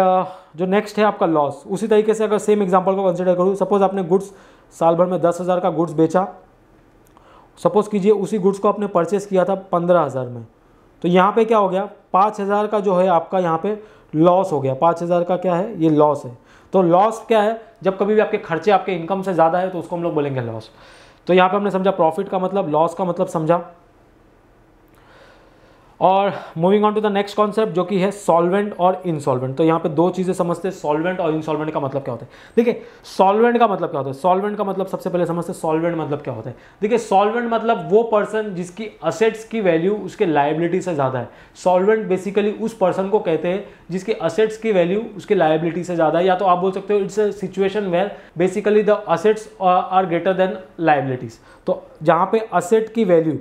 जो नेक्स्ट है आपका लॉस उसी तरीके से अगर सेम एग्जाम्पल को कंसिडर करूँ सपोज आपने गुड्स साल भर में दस हज़ार का गुड्स बेचा सपोज़ कीजिए उसी गुड्स को आपने परचेस किया था पंद्रह हज़ार में तो यहाँ पे क्या हो गया पाँच हज़ार का जो है आपका यहाँ पे लॉस हो गया पाँच हज़ार का क्या है ये लॉस है तो लॉस क्या है जब कभी भी आपके खर्चे आपके इनकम से ज़्यादा है तो उसको हम लोग बोलेंगे लॉस तो यहाँ पे हमने समझा प्रॉफिट का मतलब लॉस का मतलब समझा और moving on to the next concept जो कि है सॉल्वेंट और इनसॉल्वेंट तो यहाँ पे दो चीज़ें समझते हैं सॉल्वेंट और इनसॉल्वेंट का मतलब क्या होता है देखिए सॉल्वेंट का मतलब क्या होता है सॉल्वेंट का मतलब सबसे पहले समझते हैं सॉल्वेंट मतलब क्या होता है देखिए सॉल्वेंट मतलब वो पर्सन जिसकी असेट्स की वैल्यू उसके लाइबिलिटी से ज़्यादा है सॉल्वेंट बेसिकली उस पर्सन को कहते हैं जिसके असेट्स की वैल्यू उसके लाइबिलिटी से ज़्यादा है या तो आप बोल सकते हो it's a situation where basically the assets are greater than liabilities तो जहाँ पे असेट की वैल्यू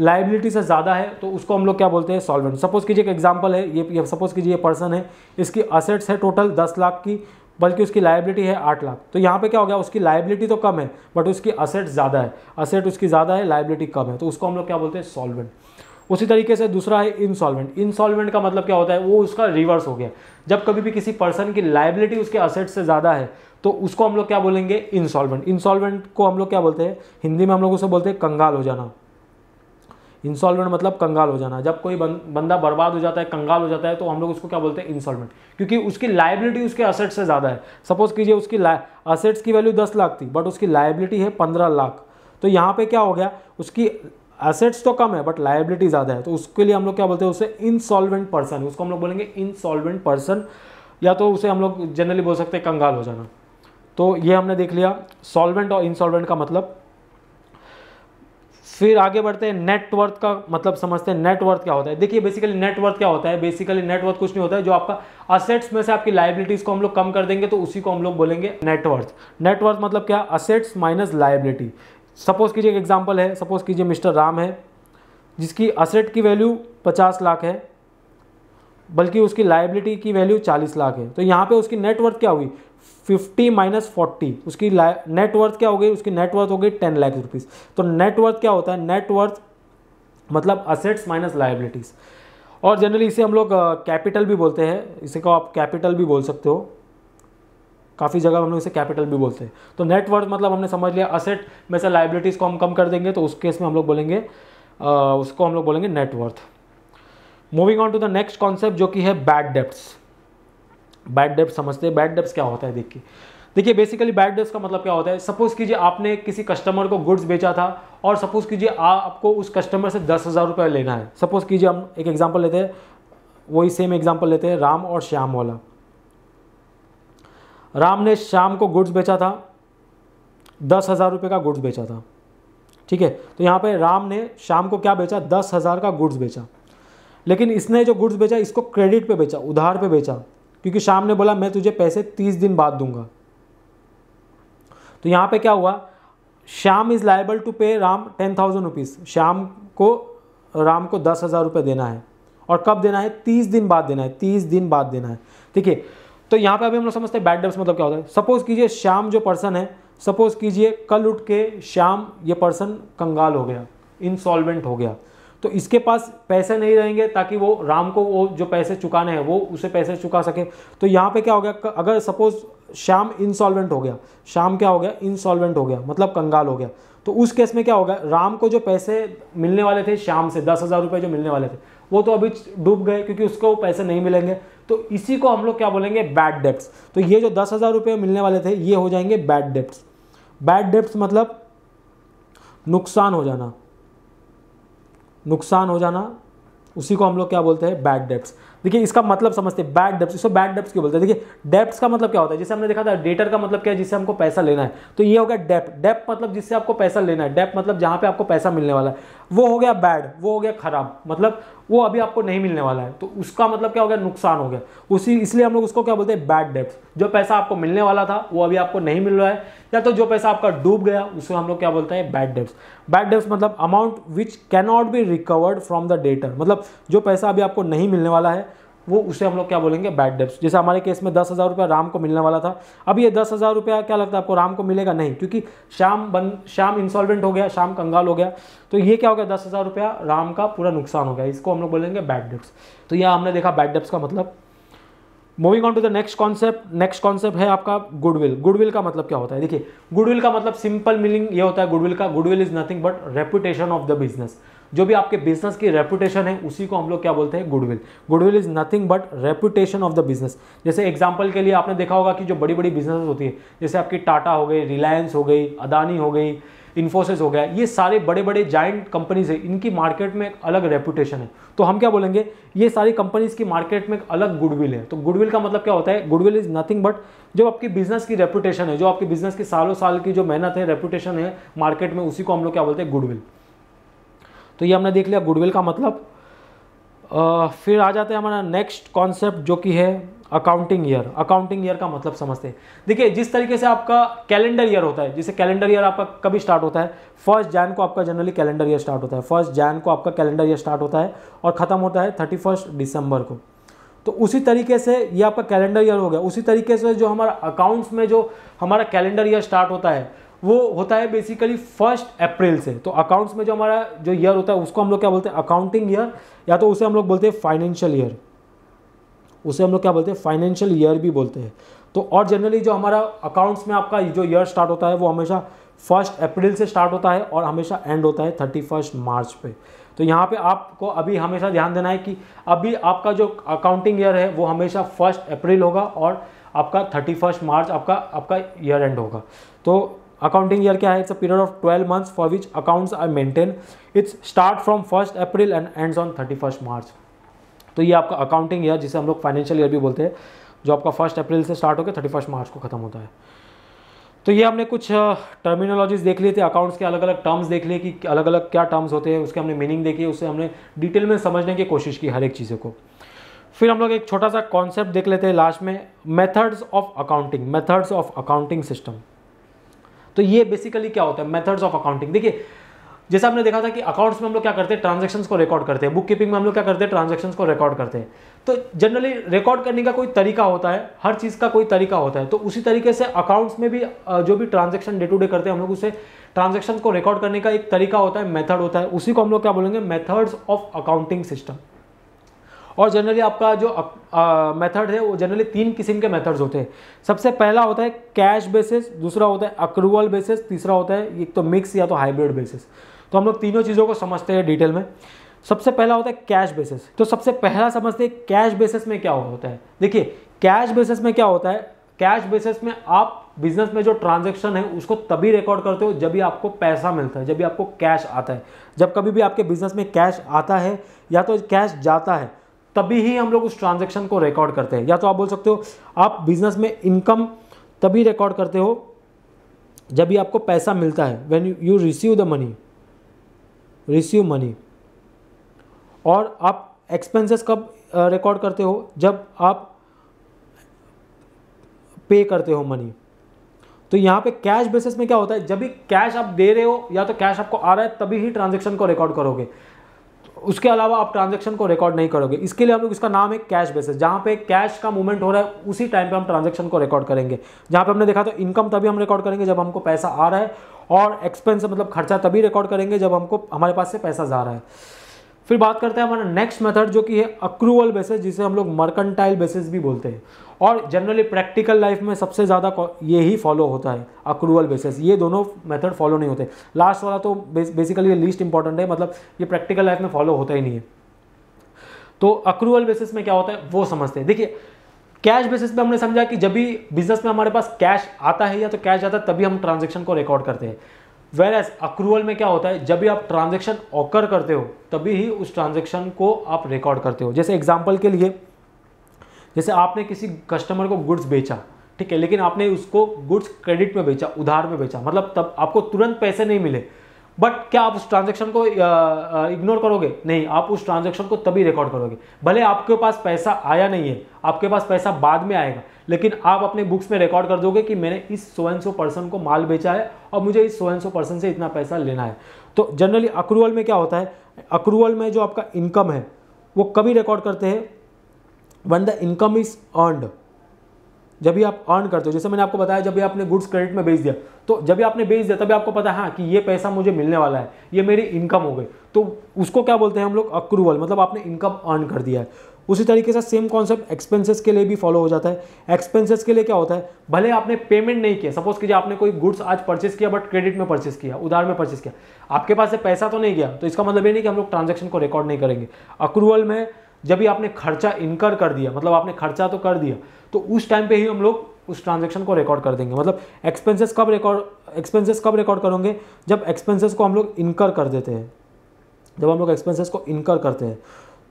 लाइबिलिटी से ज़्यादा है तो उसको हम लोग क्या बोलते हैं सॉल्वेंट सपोज़ कीजिए एक एग्जाम्पल है ये, सपोज़ कीजिए ये पर्सन है इसकी असेट्स है टोटल दस लाख की बल्कि उसकी लाइबिलिटी है आठ लाख तो यहाँ पे क्या हो गया उसकी लाइबिलिटी तो कम है बट उसकी असेट्स ज़्यादा है असेट उसकी ज़्यादा है लाइबिलिटी कम है तो उसको हम लोग क्या बोलते हैं सॉल्वेंट उसी तरीके से दूसरा है इंसॉल्वेंट इंसॉल्वेंट का मतलब क्या होता है वो उसका रिवर्स हो गया जब कभी भी किसी पर्सन की लाइबिलिटी उसके असेट से ज़्यादा है तो उसको हम लोग क्या बोलेंगे इंसॉल्वेंट इंसॉल्वेंट को हम लोग क्या बोलते हैं हिंदी में हम लोग उसे बोलते हैं कंगाल हो जाना इंसॉलमेंट मतलब कंगाल हो जाना जब कोई बंदा बर्बाद हो जाता है कंगाल हो जाता है तो हम लोग उसको क्या बोलते हैं इंसॉलमेंट क्योंकि उसकी लाइबिलिटी उसके असेट से ज़्यादा है सपोज कीजिए उसकी असेट्स की वैल्यू दस लाख थी बट उसकी लाइबिलिटी है पंद्रह लाख तो यहाँ पर क्या हो गया उसकी असेट्स तो कम है बट लाइबिलिटी ज़्यादा है तो उसके लिए हम लोग क्या बोलते हैं उसे इंसॉल्वेंट पर्सन उसको हम लोग बोलेंगे इंसॉल्वेंट पर्सन या तो उसे हम लोग जनरली बोल सकते हैं कंगाल हो जाना तो ये हमने देख लिया सॉल्वेंट और इंसॉल्वेंट का मतलब फिर आगे बढ़ते हैं नेटवर्थ का मतलब समझते हैं नेटवर्थ क्या होता है देखिए बेसिकली नेटवर्थ क्या होता है बेसिकली नेटवर्थ कुछ नहीं होता है जो आपका असेट्स में से आपकी लाइबिलिटीज को हम लोग कम कर देंगे तो उसी को हम लोग बोलेंगे नेटवर्थ नेटवर्थ मतलब क्या असेट्स माइनस लाइबिलिटी सपोज कीजिए एक एग्जाम्पल है सपोज कीजिए मिस्टर राम है जिसकी असेट की वैल्यू पचास लाख है बल्कि उसकी लाइबिलिटी की वैल्यू चालीस लाख है तो यहाँ पे उसकी नेटवर्थ क्या हुई फिफ्टी माइनस फोर्टी उसकी नेटवर्थ क्या हो गई उसकी नेटवर्थ हो गई टेन लाख रुपीज़ तो नेटवर्थ क्या होता है नेटवर्थ मतलब असेट्स माइनस लाइबिलिटीज़ और जनरली इसे हम लोग कैपिटल भी बोलते हैं इसे को आप कैपिटल भी बोल सकते हो काफ़ी जगह हम लोग इसे कैपिटल भी बोलते हैं तो नेटवर्थ मतलब हमने समझ लिया असेट में से लाइबिलिटीज़ को हम कम कर देंगे तो उस केस में हम लोग बोलेंगे उसको हम लोग बोलेंगे net worth moving on to the next concept जो कि है बैड डेप्ट्स बैड डेप्स समझते हैं बैड डेप्स क्या होता है देखिए देखिए बेसिकली बैड डेप्स का मतलब क्या होता है सपोज कीजिए आपने किसी कस्टमर को गुड्स बेचा था और सपोज कीजिए आपको उस कस्टमर से दस हज़ार रुपया लेना है सपोज कीजिए हम एक एग्जाम्पल लेते हैं वही सेम एग्जाम्पल लेते हैं राम और श्याम वाला राम ने श्याम को गुड्स बेचा था दस हज़ार रुपये का गुड्स बेचा था ठीक है तो यहाँ पे राम ने शाम को क्या बेचा दस हज़ार का गुड्स बेचा लेकिन इसने जो गुड्स बेचा इसको क्रेडिट पे बेचा उधार पे बेचा क्योंकि शाम ने बोला मैं तुझे पैसे तीस दिन बाद दूंगा तो यहाँ पे क्या हुआ Shyam is liable to pay Ram ten thousand rupees Shyam को राम को दस हज़ार रुपये देना है और कब देना है तीस दिन बाद देना है तीस दिन बाद देना है ठीक है तो यहाँ पे अभी हम लोग समझते हैं बैड डेब्स मतलब क्या होता है सपोज़ कीजिए श्याम जो पर्सन है सपोज़ कीजिए कल उठ के श्याम ये पर्सन कंगाल हो गया इंसॉल्वेंट हो गया तो इसके पास पैसे नहीं रहेंगे ताकि वो राम को वो जो पैसे चुकाने हैं वो उसे पैसे चुका सके तो यहाँ पे क्या हो गया अगर सपोज श्याम इंसॉल्वेंट हो गया श्याम क्या हो गया इंसॉल्वेंट हो गया मतलब कंगाल हो गया तो उस केस में क्या होगा राम को जो पैसे मिलने वाले थे शाम से दस हज़ार रुपये जो मिलने वाले थे वो तो अभी डूब गए क्योंकि उसको पैसे नहीं मिलेंगे तो इसी को हम लोग क्या बोलेंगे बैड डेप्स तो ये जो दस हज़ार रुपये मिलने वाले थे ये हो जाएंगे बैड डेप्स बैड डेप्स मतलब नुकसान हो जाना नुकसान हो जाना उसी को हम लोग क्या बोलते हैं बैड डेप्स देखिए इसका मतलब समझते हैं बैड डेप्स इसको बैड डेप्स क्यों बोलते हैं देखिए डेप्स का मतलब क्या होता है जैसे हमने देखा था डेटर का मतलब क्या है जिससे हमको पैसा लेना है तो ये हो गया डेप डेप मतलब जिससे आपको पैसा लेना है डेप मतलब जहाँ पे आपको पैसा मिलने वाला है वो हो गया बैड वो हो गया ख़राब मतलब वो अभी आपको नहीं मिलने वाला है तो उसका मतलब क्या हो गया नुकसान हो गया उसी इसलिए हम लोग उसको क्या बोलते हैं बैड डेप्थ जो पैसा आपको मिलने वाला था वो अभी आपको नहीं मिल रहा है या तो जो पैसा आपका डूब गया उसको हम लोग क्या बोलते हैं बैड डेप्स बैड डेप्स मतलब amount which cannot be recovered from the debtor मतलब जो पैसा अभी आपको नहीं मिलने वाला है वो उसे हम लोग क्या बोलेंगे बैड डेब्स जैसे हमारे केस में दस हज़ार रुपया राम को मिलने वाला था अब ये दस हज़ार रुपया क्या लगता है आपको राम को मिलेगा नहीं क्योंकि शाम बन शाम इंसॉल्वेंट हो गया शाम कंगाल हो गया तो ये क्या हो गया दस हज़ार रुपया राम का पूरा नुकसान हो गया इसको हम लोग बोलेंगे बैड डेब्स तो यह हमने देखा बैड डेब्स का मतलब moving on to the next concept next concept है आपका गुडविल गुडविल का मतलब क्या होता है देखिए गुडविल का मतलब सिंपल मीनिंग ये होता है गुडविल का goodwill is nothing but reputation of the business जो भी आपके बिजनेस की रेपुटेशन है उसी को हम लोग क्या बोलते हैं goodwill goodwill is nothing but reputation of the business जैसे एग्जाम्पल के लिए आपने देखा होगा कि जो बड़ी बड़ी बिजनेस होती है जैसे आपकी टाटा हो गई रिलायंस हो गई अदानी हो गई इन्फोसिस हो गया ये सारे बड़े बड़े जाइंट कंपनीज है इनकी मार्केट में एक अलग रेपुटेशन है तो हम क्या बोलेंगे ये सारी कंपनीज की मार्केट में एक अलग गुडविल है तो गुडविल का मतलब क्या होता है गुडविल इज नथिंग बट जो आपकी बिजनेस की रेपुटेशन है जो आपकी बिजनेस की सालों साल की जो मेहनत है रेपुटेशन है मार्केट में उसी को हम लोग क्या बोलते हैं गुडविल तो ये हमने देख लिया गुडविल का मतलब आ, फिर आ जाते हैं हमारा नेक्स्ट कॉन्सेप्ट जो कि है अकाउंटिंग ईयर अकाउंटिंग ईयर का मतलब समझते हैं देखिए जिस तरीके से आपका कैलेंडर ईयर होता है जैसे कैलेंडर ईयर आपका कभी स्टार्ट होता है फर्स्ट जैन को आपका जनरली कैलेंडर ईयर स्टार्ट होता है फर्स्ट जैन को आपका कैलेंडर ईयर स्टार्ट होता है और ख़त्म होता है थर्टी फर्स्ट दिसंबर को तो उसी तरीके से ये आपका कैलेंडर ईयर हो गया उसी तरीके से जो हमारा अकाउंट्स में जो हमारा कैलेंडर ईयर स्टार्ट होता है वो होता है बेसिकली फर्स्ट अप्रैल से तो अकाउंट्स में जो हमारा जो ईयर होता है उसको हम लोग क्या बोलते हैं अकाउंटिंग ईयर या तो उसे हम लोग बोलते हैं फाइनेंशियल ईयर उसे हम लोग क्या बोलते हैं फाइनेंशियल ईयर भी बोलते हैं तो और जनरली जो हमारा अकाउंट्स में आपका जो ईयर स्टार्ट होता है वो हमेशा फर्स्ट अप्रैल से स्टार्ट होता है और हमेशा एंड होता है थर्टी फर्स्ट मार्च पे तो यहाँ पे आपको अभी हमेशा ध्यान देना है कि अभी आपका जो अकाउंटिंग ईयर है वो हमेशा फर्स्ट अप्रैल होगा और आपका थर्टी फर्स्ट मार्च आपका आपका ईयर एंड होगा तो ईयर क्या है it's a period of twelve months for which accounts are maintain it's start from first April and ends on thirty first March तो ये आपका अकाउंटिंग ईयर जिसे हम लोग फाइनेंशियल ईयर भी बोलते हैं जो आपका फर्स्ट अप्रैल से स्टार्ट होकर थर्टी फर्स्ट मार्च को खत्म होता है तो ये हमने कुछ टर्मिनोलॉजीज देख लिए थे अकाउंट्स के अलग अलग टर्म्स देख लिए कि अलग अलग क्या टर्म्स होते हैं उसके हमने मीनिंग देखी उससे हमने डिटेल में समझने की कोशिश की हर एक चीज़ों को फिर हम लोग एक छोटा सा कॉन्सेप्ट देख लेते हैं लास्ट में methods of accounting methods of accounting system तो ये बेसिकली क्या होता है मेथड्स ऑफ अकाउंटिंग देखिए जैसे आपने देखा था कि अकाउंट्स में हम लोग क्या करते हैं ट्रांजेक्शन को रिकॉर्ड करते हैं बुक कीपिंग में हम लोग क्या करते हैं ट्रांजेक्शन को रिकॉर्ड करते हैं तो जनरली रिकॉर्ड करने का कोई तरीका होता है हर चीज़ का कोई तरीका होता है तो उसी तरीके से अकाउंट्स में भी जो भी ट्रांजेक्शन डे टू डे करते हैं हम लोग उसे ट्रांजेक्शन को रिकॉर्ड करने का एक तरीका होता है मेथड होता है उसी को हम लोग क्या बोलेंगे मेथड्स ऑफ अकाउंटिंग सिस्टम और जनरली आपका जो मेथड है वो जनरली तीन किस्म के मेथड्स होते हैं सबसे पहला होता है कैश बेसिस दूसरा होता है अक्रूवल बेसिस तीसरा होता है एक तो मिक्स या तो हाइब्रिड बेसिस तो हम लोग तीनों चीज़ों को समझते हैं डिटेल में सबसे पहला होता है कैश बेसिस तो सबसे पहला समझते हैं कैश बेसिस में क्या होता है देखिए कैश बेसिस में क्या होता है कैश बेसिस में आप बिजनेस में जो ट्रांजेक्शन है उसको तभी रिकॉर्ड करते हो जब भी आपको पैसा मिलता है जब भी आपको कैश आता है जब कभी भी आपके बिजनेस में कैश आता है या तो कैश जाता है तभी ही हम लोग उस ट्रांजेक्शन को रिकॉर्ड करते हैं या तो आप बोल सकते हो आप बिजनेस में इनकम तभी रिकॉर्ड करते हो जब भी आपको पैसा मिलता है when you receive the money receive money और आप एक्सपेंसेस कब रिकॉर्ड करते हो जब आप पे करते हो मनी तो यहाँ पे कैश बेसिस में क्या होता है जब भी कैश आप दे रहे हो या तो कैश आपको आ रहा है तभी ही ट्रांजेक्शन को रिकॉर्ड करोगे उसके अलावा आप ट्रांजेक्शन को रिकॉर्ड नहीं करोगे इसके लिए हम लोग इसका नाम है कैश बेसिस जहाँ पे कैश का मूवमेंट हो रहा है उसी टाइम पे हम ट्रांजेक्शन को रिकॉर्ड करेंगे जहाँ पे हमने देखा तो इनकम तभी हम रिकॉर्ड करेंगे जब हमको पैसा आ रहा है और एक्सपेंस मतलब खर्चा तभी रिकॉर्ड करेंगे जब हमको हमारे पास से पैसा जा रहा है फिर बात करते हैं हमारा नेक्स्ट मेथड जो कि है अक्रूवल बेसिस जिसे हम लोग मर्केंटाइल बेसिस भी बोलते हैं और जनरली प्रैक्टिकल लाइफ में सबसे ज़्यादा ये ही फॉलो होता है अक्रूवल बेसिस ये दोनों मेथड फॉलो नहीं होते लास्ट वाला तो बेसिकली ये लीस्ट इंपॉर्टेंट है मतलब ये प्रैक्टिकल लाइफ में फॉलो होता ही नहीं है तो अक्रूवल बेसिस में क्या होता है वो समझते हैं देखिए कैश बेसिस पे हमने समझा कि जब भी बिजनेस में हमारे पास कैश आता है या तो कैश आता है तभी हम ट्रांजेक्शन को रिकॉर्ड करते हैं वेर एज अक्रूवल में क्या होता है जब भी आप ट्रांजेक्शन ऑकर करते हो तभी ही उस ट्रांजेक्शन को आप रिकॉर्ड करते हो जैसे एग्जाम्पल के लिए जैसे आपने किसी कस्टमर को गुड्स बेचा ठीक है लेकिन आपने उसको गुड्स क्रेडिट में बेचा उधार में बेचा मतलब तब आपको तुरंत पैसे नहीं मिले बट क्या आप उस ट्रांजेक्शन को इग्नोर करोगे नहीं आप उस ट्रांजेक्शन को तभी रिकॉर्ड करोगे भले आपके पास पैसा आया नहीं है आपके पास पैसा बाद में आएगा लेकिन आप अपने बुक्स में रिकॉर्ड कर दोगे कि मैंने इस सो एंड सो पर्सन को माल बेचा है और मुझे इस सो एंड सो पर्सन से इतना पैसा लेना है तो जनरली अक्रूवल में क्या होता है अक्रूवल में जो आपका इनकम है वो कभी रिकॉर्ड करते हैं when the income is earned जब भी आप अर्न करते हो जैसे मैंने आपको बताया जब भी आपने गुड्स क्रेडिट में बेच दिया तो जब भी आपने बेच दिया तभी आपको पता है हाँ कि ये पैसा मुझे मिलने वाला है ये मेरी इनकम हो गई तो उसको क्या बोलते हैं हम लोग अक्रूवल मतलब आपने इनकम अर्न कर दिया है उसी तरीके से सेम कॉन्सेप्ट एक्सपेंसेस के लिए भी फॉलो हो जाता है एक्सपेंसेस के लिए क्या होता है भले आपने पेमेंट नहीं किया सपोज कीजिए आपने कोई गुड्स आज परचेस किया बट क्रेडिट में परचेस किया उधार में परचेस किया आपके पास से पैसा तो नहीं गया तो इसका मतलब ये नहीं कि हम लोग ट्रांजेक्शन को रिकॉर्ड नहीं करेंगे अक्रूवल में जब भी आपने खर्चा इनकर कर दिया मतलब आपने खर्चा तो कर दिया तो उस टाइम पे ही हम लोग उस ट्रांजेक्शन को रिकॉर्ड कर देंगे मतलब एक्सपेंसेस कब रिकॉर्ड एक्सपेंसेस कब रिकॉर्ड करोगे जब एक्सपेंसेस को हम लोग इनकर कर देते हैं जब हम लोग एक्सपेंसेस को इनकर करते हैं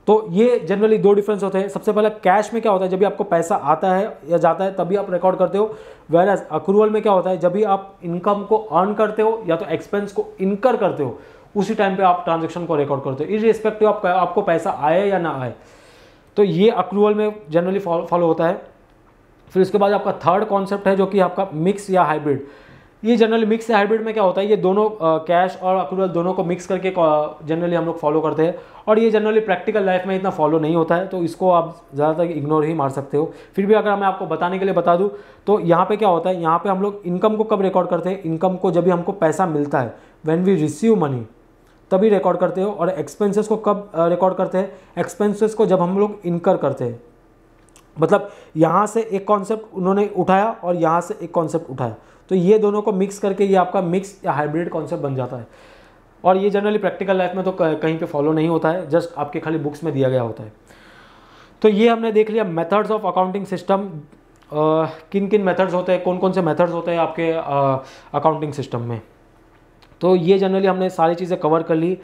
तो ये जनरली दो डिफरेंस होते हैं सबसे पहले कैश में क्या होता है जब भी आपको पैसा आता है या जाता है तभी आप रिकॉर्ड करते हो वेर एज अक्रूवल में क्या होता है जब भी आप इनकम को अर्न करते हो या तो एक्सपेंस को इनकर करते हो उसी टाइम पे आप ट्रांजेक्शन को रिकॉर्ड करते हो इरिस्पेक्टिव आप, आपको पैसा आए या ना आए तो ये अक्रूवल में जनरली फॉलो होता है फिर उसके बाद आपका थर्ड कॉन्सेप्ट है जो कि आपका मिक्स या हाइब्रिड ये जनरली मिक्स या हाइब्रिड में क्या होता है ये दोनों कैश और अक्रूवल दोनों को मिक्स करके जनरली हम लोग फॉलो करते हैं और ये जनरली प्रैक्टिकल लाइफ में इतना फॉलो नहीं होता है तो इसको आप ज़्यादातर इग्नोर ही मार सकते हो फिर भी अगर मैं आपको बताने के लिए बता दूँ तो यहाँ पे क्या होता है यहाँ पे हम लोग इनकम को कब रिकॉर्ड करते हैं इनकम को जब भी हमको पैसा मिलता है वैन वी रिसीव मनी तभी रिकॉर्ड करते हो और एक्सपेंसेस को कब रिकॉर्ड करते हैं एक्सपेंसेस को जब हम लोग इनकर करते हैं मतलब यहाँ से एक कॉन्सेप्ट उन्होंने उठाया और यहाँ से एक कॉन्सेप्ट उठाया तो ये दोनों को मिक्स करके ये आपका मिक्स या हाइब्रिड कॉन्सेप्ट बन जाता है और ये जनरली प्रैक्टिकल लाइफ में तो कहीं पे फॉलो नहीं होता है जस्ट आपके खाली बुक्स में दिया गया होता है तो ये हमने देख लिया मेथड्स ऑफ अकाउंटिंग सिस्टम किन किन मेथड्स होते हैं कौन कौन से मेथड्स होते हैं आपके अकाउंटिंग सिस्टम में तो ये जनरली हमने सारी चीज़ें कवर कर ली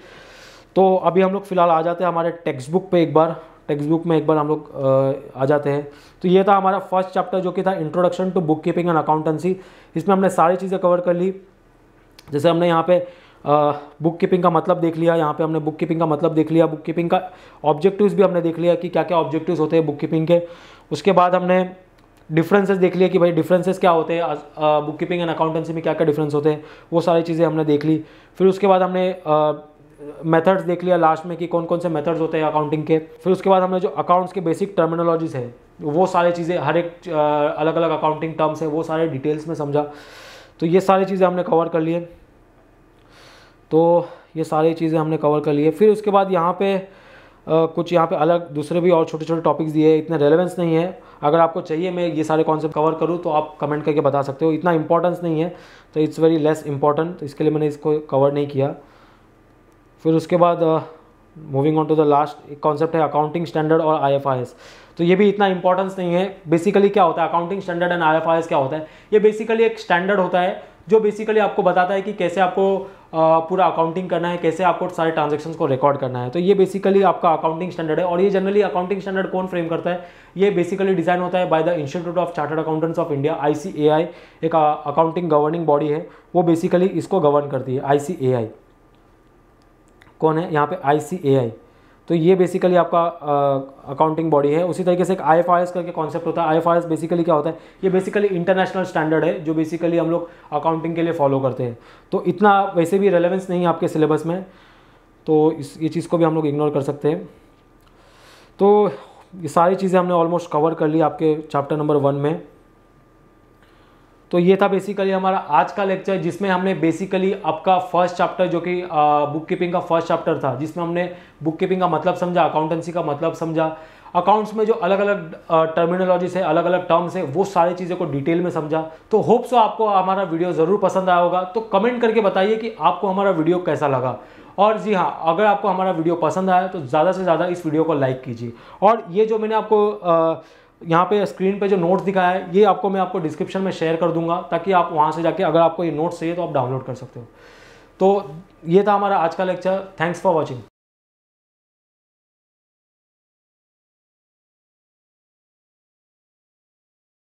तो अभी हम लोग फ़िलहाल आ जाते हैं हमारे टेक्स्ट बुक पर एक बार टेक्स्ट बुक में एक बार हम लोग आ जाते हैं तो ये था हमारा फर्स्ट चैप्टर जो कि था introduction to book keeping and accountancy इसमें हमने सारी चीज़ें कवर कर ली जैसे हमने यहाँ पे बुक कीपिंग का मतलब देख लिया यहाँ पे हमने बुक कीपिंग का मतलब देख लिया बुक कीपिंग का ऑब्जेक्टिव्स भी हमने देख लिया कि क्या क्या ऑब्जेक्टिव्स होते हैं बुक कीपिंग के उसके बाद हमने डिफरेंसेस देख लिया कि भाई डिफरेंसेस क्या होते हैं बुक कीपिंग एंड अकाउंटेंसी में क्या क्या डिफरेंस होते हैं वो सारी चीज़ें हमने देख ली फिर उसके बाद हमने मेथड्स uh, देख लिया लास्ट में कि कौन कौन से मेथड्स होते हैं अकाउंटिंग के फिर उसके बाद हमने जो अकाउंट्स के बेसिक टर्मिनोलॉजीज़ है वो सारी चीज़ें हर एक अलग अलग अकाउंटिंग टर्म्स है वो सारे डिटेल्स में समझा तो ये सारी चीज़ें हमने कवर कर लिए तो ये सारी चीज़ें हमने कवर कर लिए फिर उसके बाद यहाँ पे कुछ यहाँ पे अलग दूसरे भी और छोटे छोटे टॉपिक्स दिए हैं इतना रेलेवेंस नहीं है अगर आपको चाहिए मैं ये सारे कॉन्सेप्ट कवर करूँ तो आप कमेंट करके बता सकते हो इतना इंपॉर्टेंस नहीं है तो इट्स वेरी लेस इंपॉर्टेंट इसके लिए मैंने इसको कवर नहीं किया फिर उसके बाद moving on to the last एक कॉन्सेप्ट है अकाउंटिंग स्टैंडर्ड और आई तो ये भी इतना इंपॉर्टेंस नहीं है बेसिकली क्या होता है अकाउंटिंग स्टैंडर्ड एंड आई क्या होता है ये बेसिकली एक स्टैंडर्ड होता है जो बेसिकली आपको बताता है कि कैसे आपको पूरा अकाउंटिंग करना है कैसे आपको सारे ट्रांजेक्शन को रिकॉर्ड करना है तो ये बेसिकली आपका अकाउंटिंग स्टैंडर्ड है और ये जनरली अकाउंटिंग स्टैंडर्ड कौन फ्रेम करता है ये बेसिकली डिजाइन होता है by the Institute of Chartered Accountants of India आई एक अकाउंटिंग गवर्निंग बॉडी है वो बेसिकली इसको गवर्न करती है आई कौन है यहाँ पे आई तो ये बेसिकली आपका अकाउंटिंग बॉडी है उसी तरीके से एक आई करके कॉन्सेप्ट होता है आई बेसिकली क्या होता है ये बेसिकली इंटरनेशनल स्टैंडर्ड है जो बेसिकली हम लोग अकाउंटिंग के लिए फॉलो करते हैं तो इतना वैसे भी रेलेवेंस नहीं है आपके सिलेबस में तो इस ये चीज़ को भी हम लोग इग्नोर कर सकते हैं तो ये सारी चीज़ें हमने ऑलमोस्ट कवर कर ली आपके चैप्टर नंबर वन में तो ये था बेसिकली हमारा आज का लेक्चर जिसमें हमने बेसिकली आपका फर्स्ट चैप्टर जो कि बुक कीपिंग का फर्स्ट चैप्टर था जिसमें हमने बुक कीपिंग का मतलब समझा अकाउंटेंसी का मतलब समझा अकाउंट्स में जो अलग अलग टर्मिनोलॉजीज है अलग अलग टर्म्स है वो सारी चीज़ें को डिटेल में समझा तो होप सो आपको हमारा वीडियो ज़रूर पसंद आया होगा तो कमेंट करके बताइए कि आपको हमारा वीडियो कैसा लगा और जी हाँ अगर आपको हमारा वीडियो पसंद आया तो ज़्यादा से ज़्यादा इस वीडियो को लाइक कीजिए और ये जो मैंने आपको आ, यहाँ पे स्क्रीन पे जो नोट्स दिखाया है ये आपको मैं आपको डिस्क्रिप्शन में शेयर कर दूंगा ताकि आप वहाँ से जाके अगर आपको ये नोट्स चाहिए तो आप डाउनलोड कर सकते हो तो ये था हमारा आज का लेक्चर थैंक्स फॉर वॉचिंग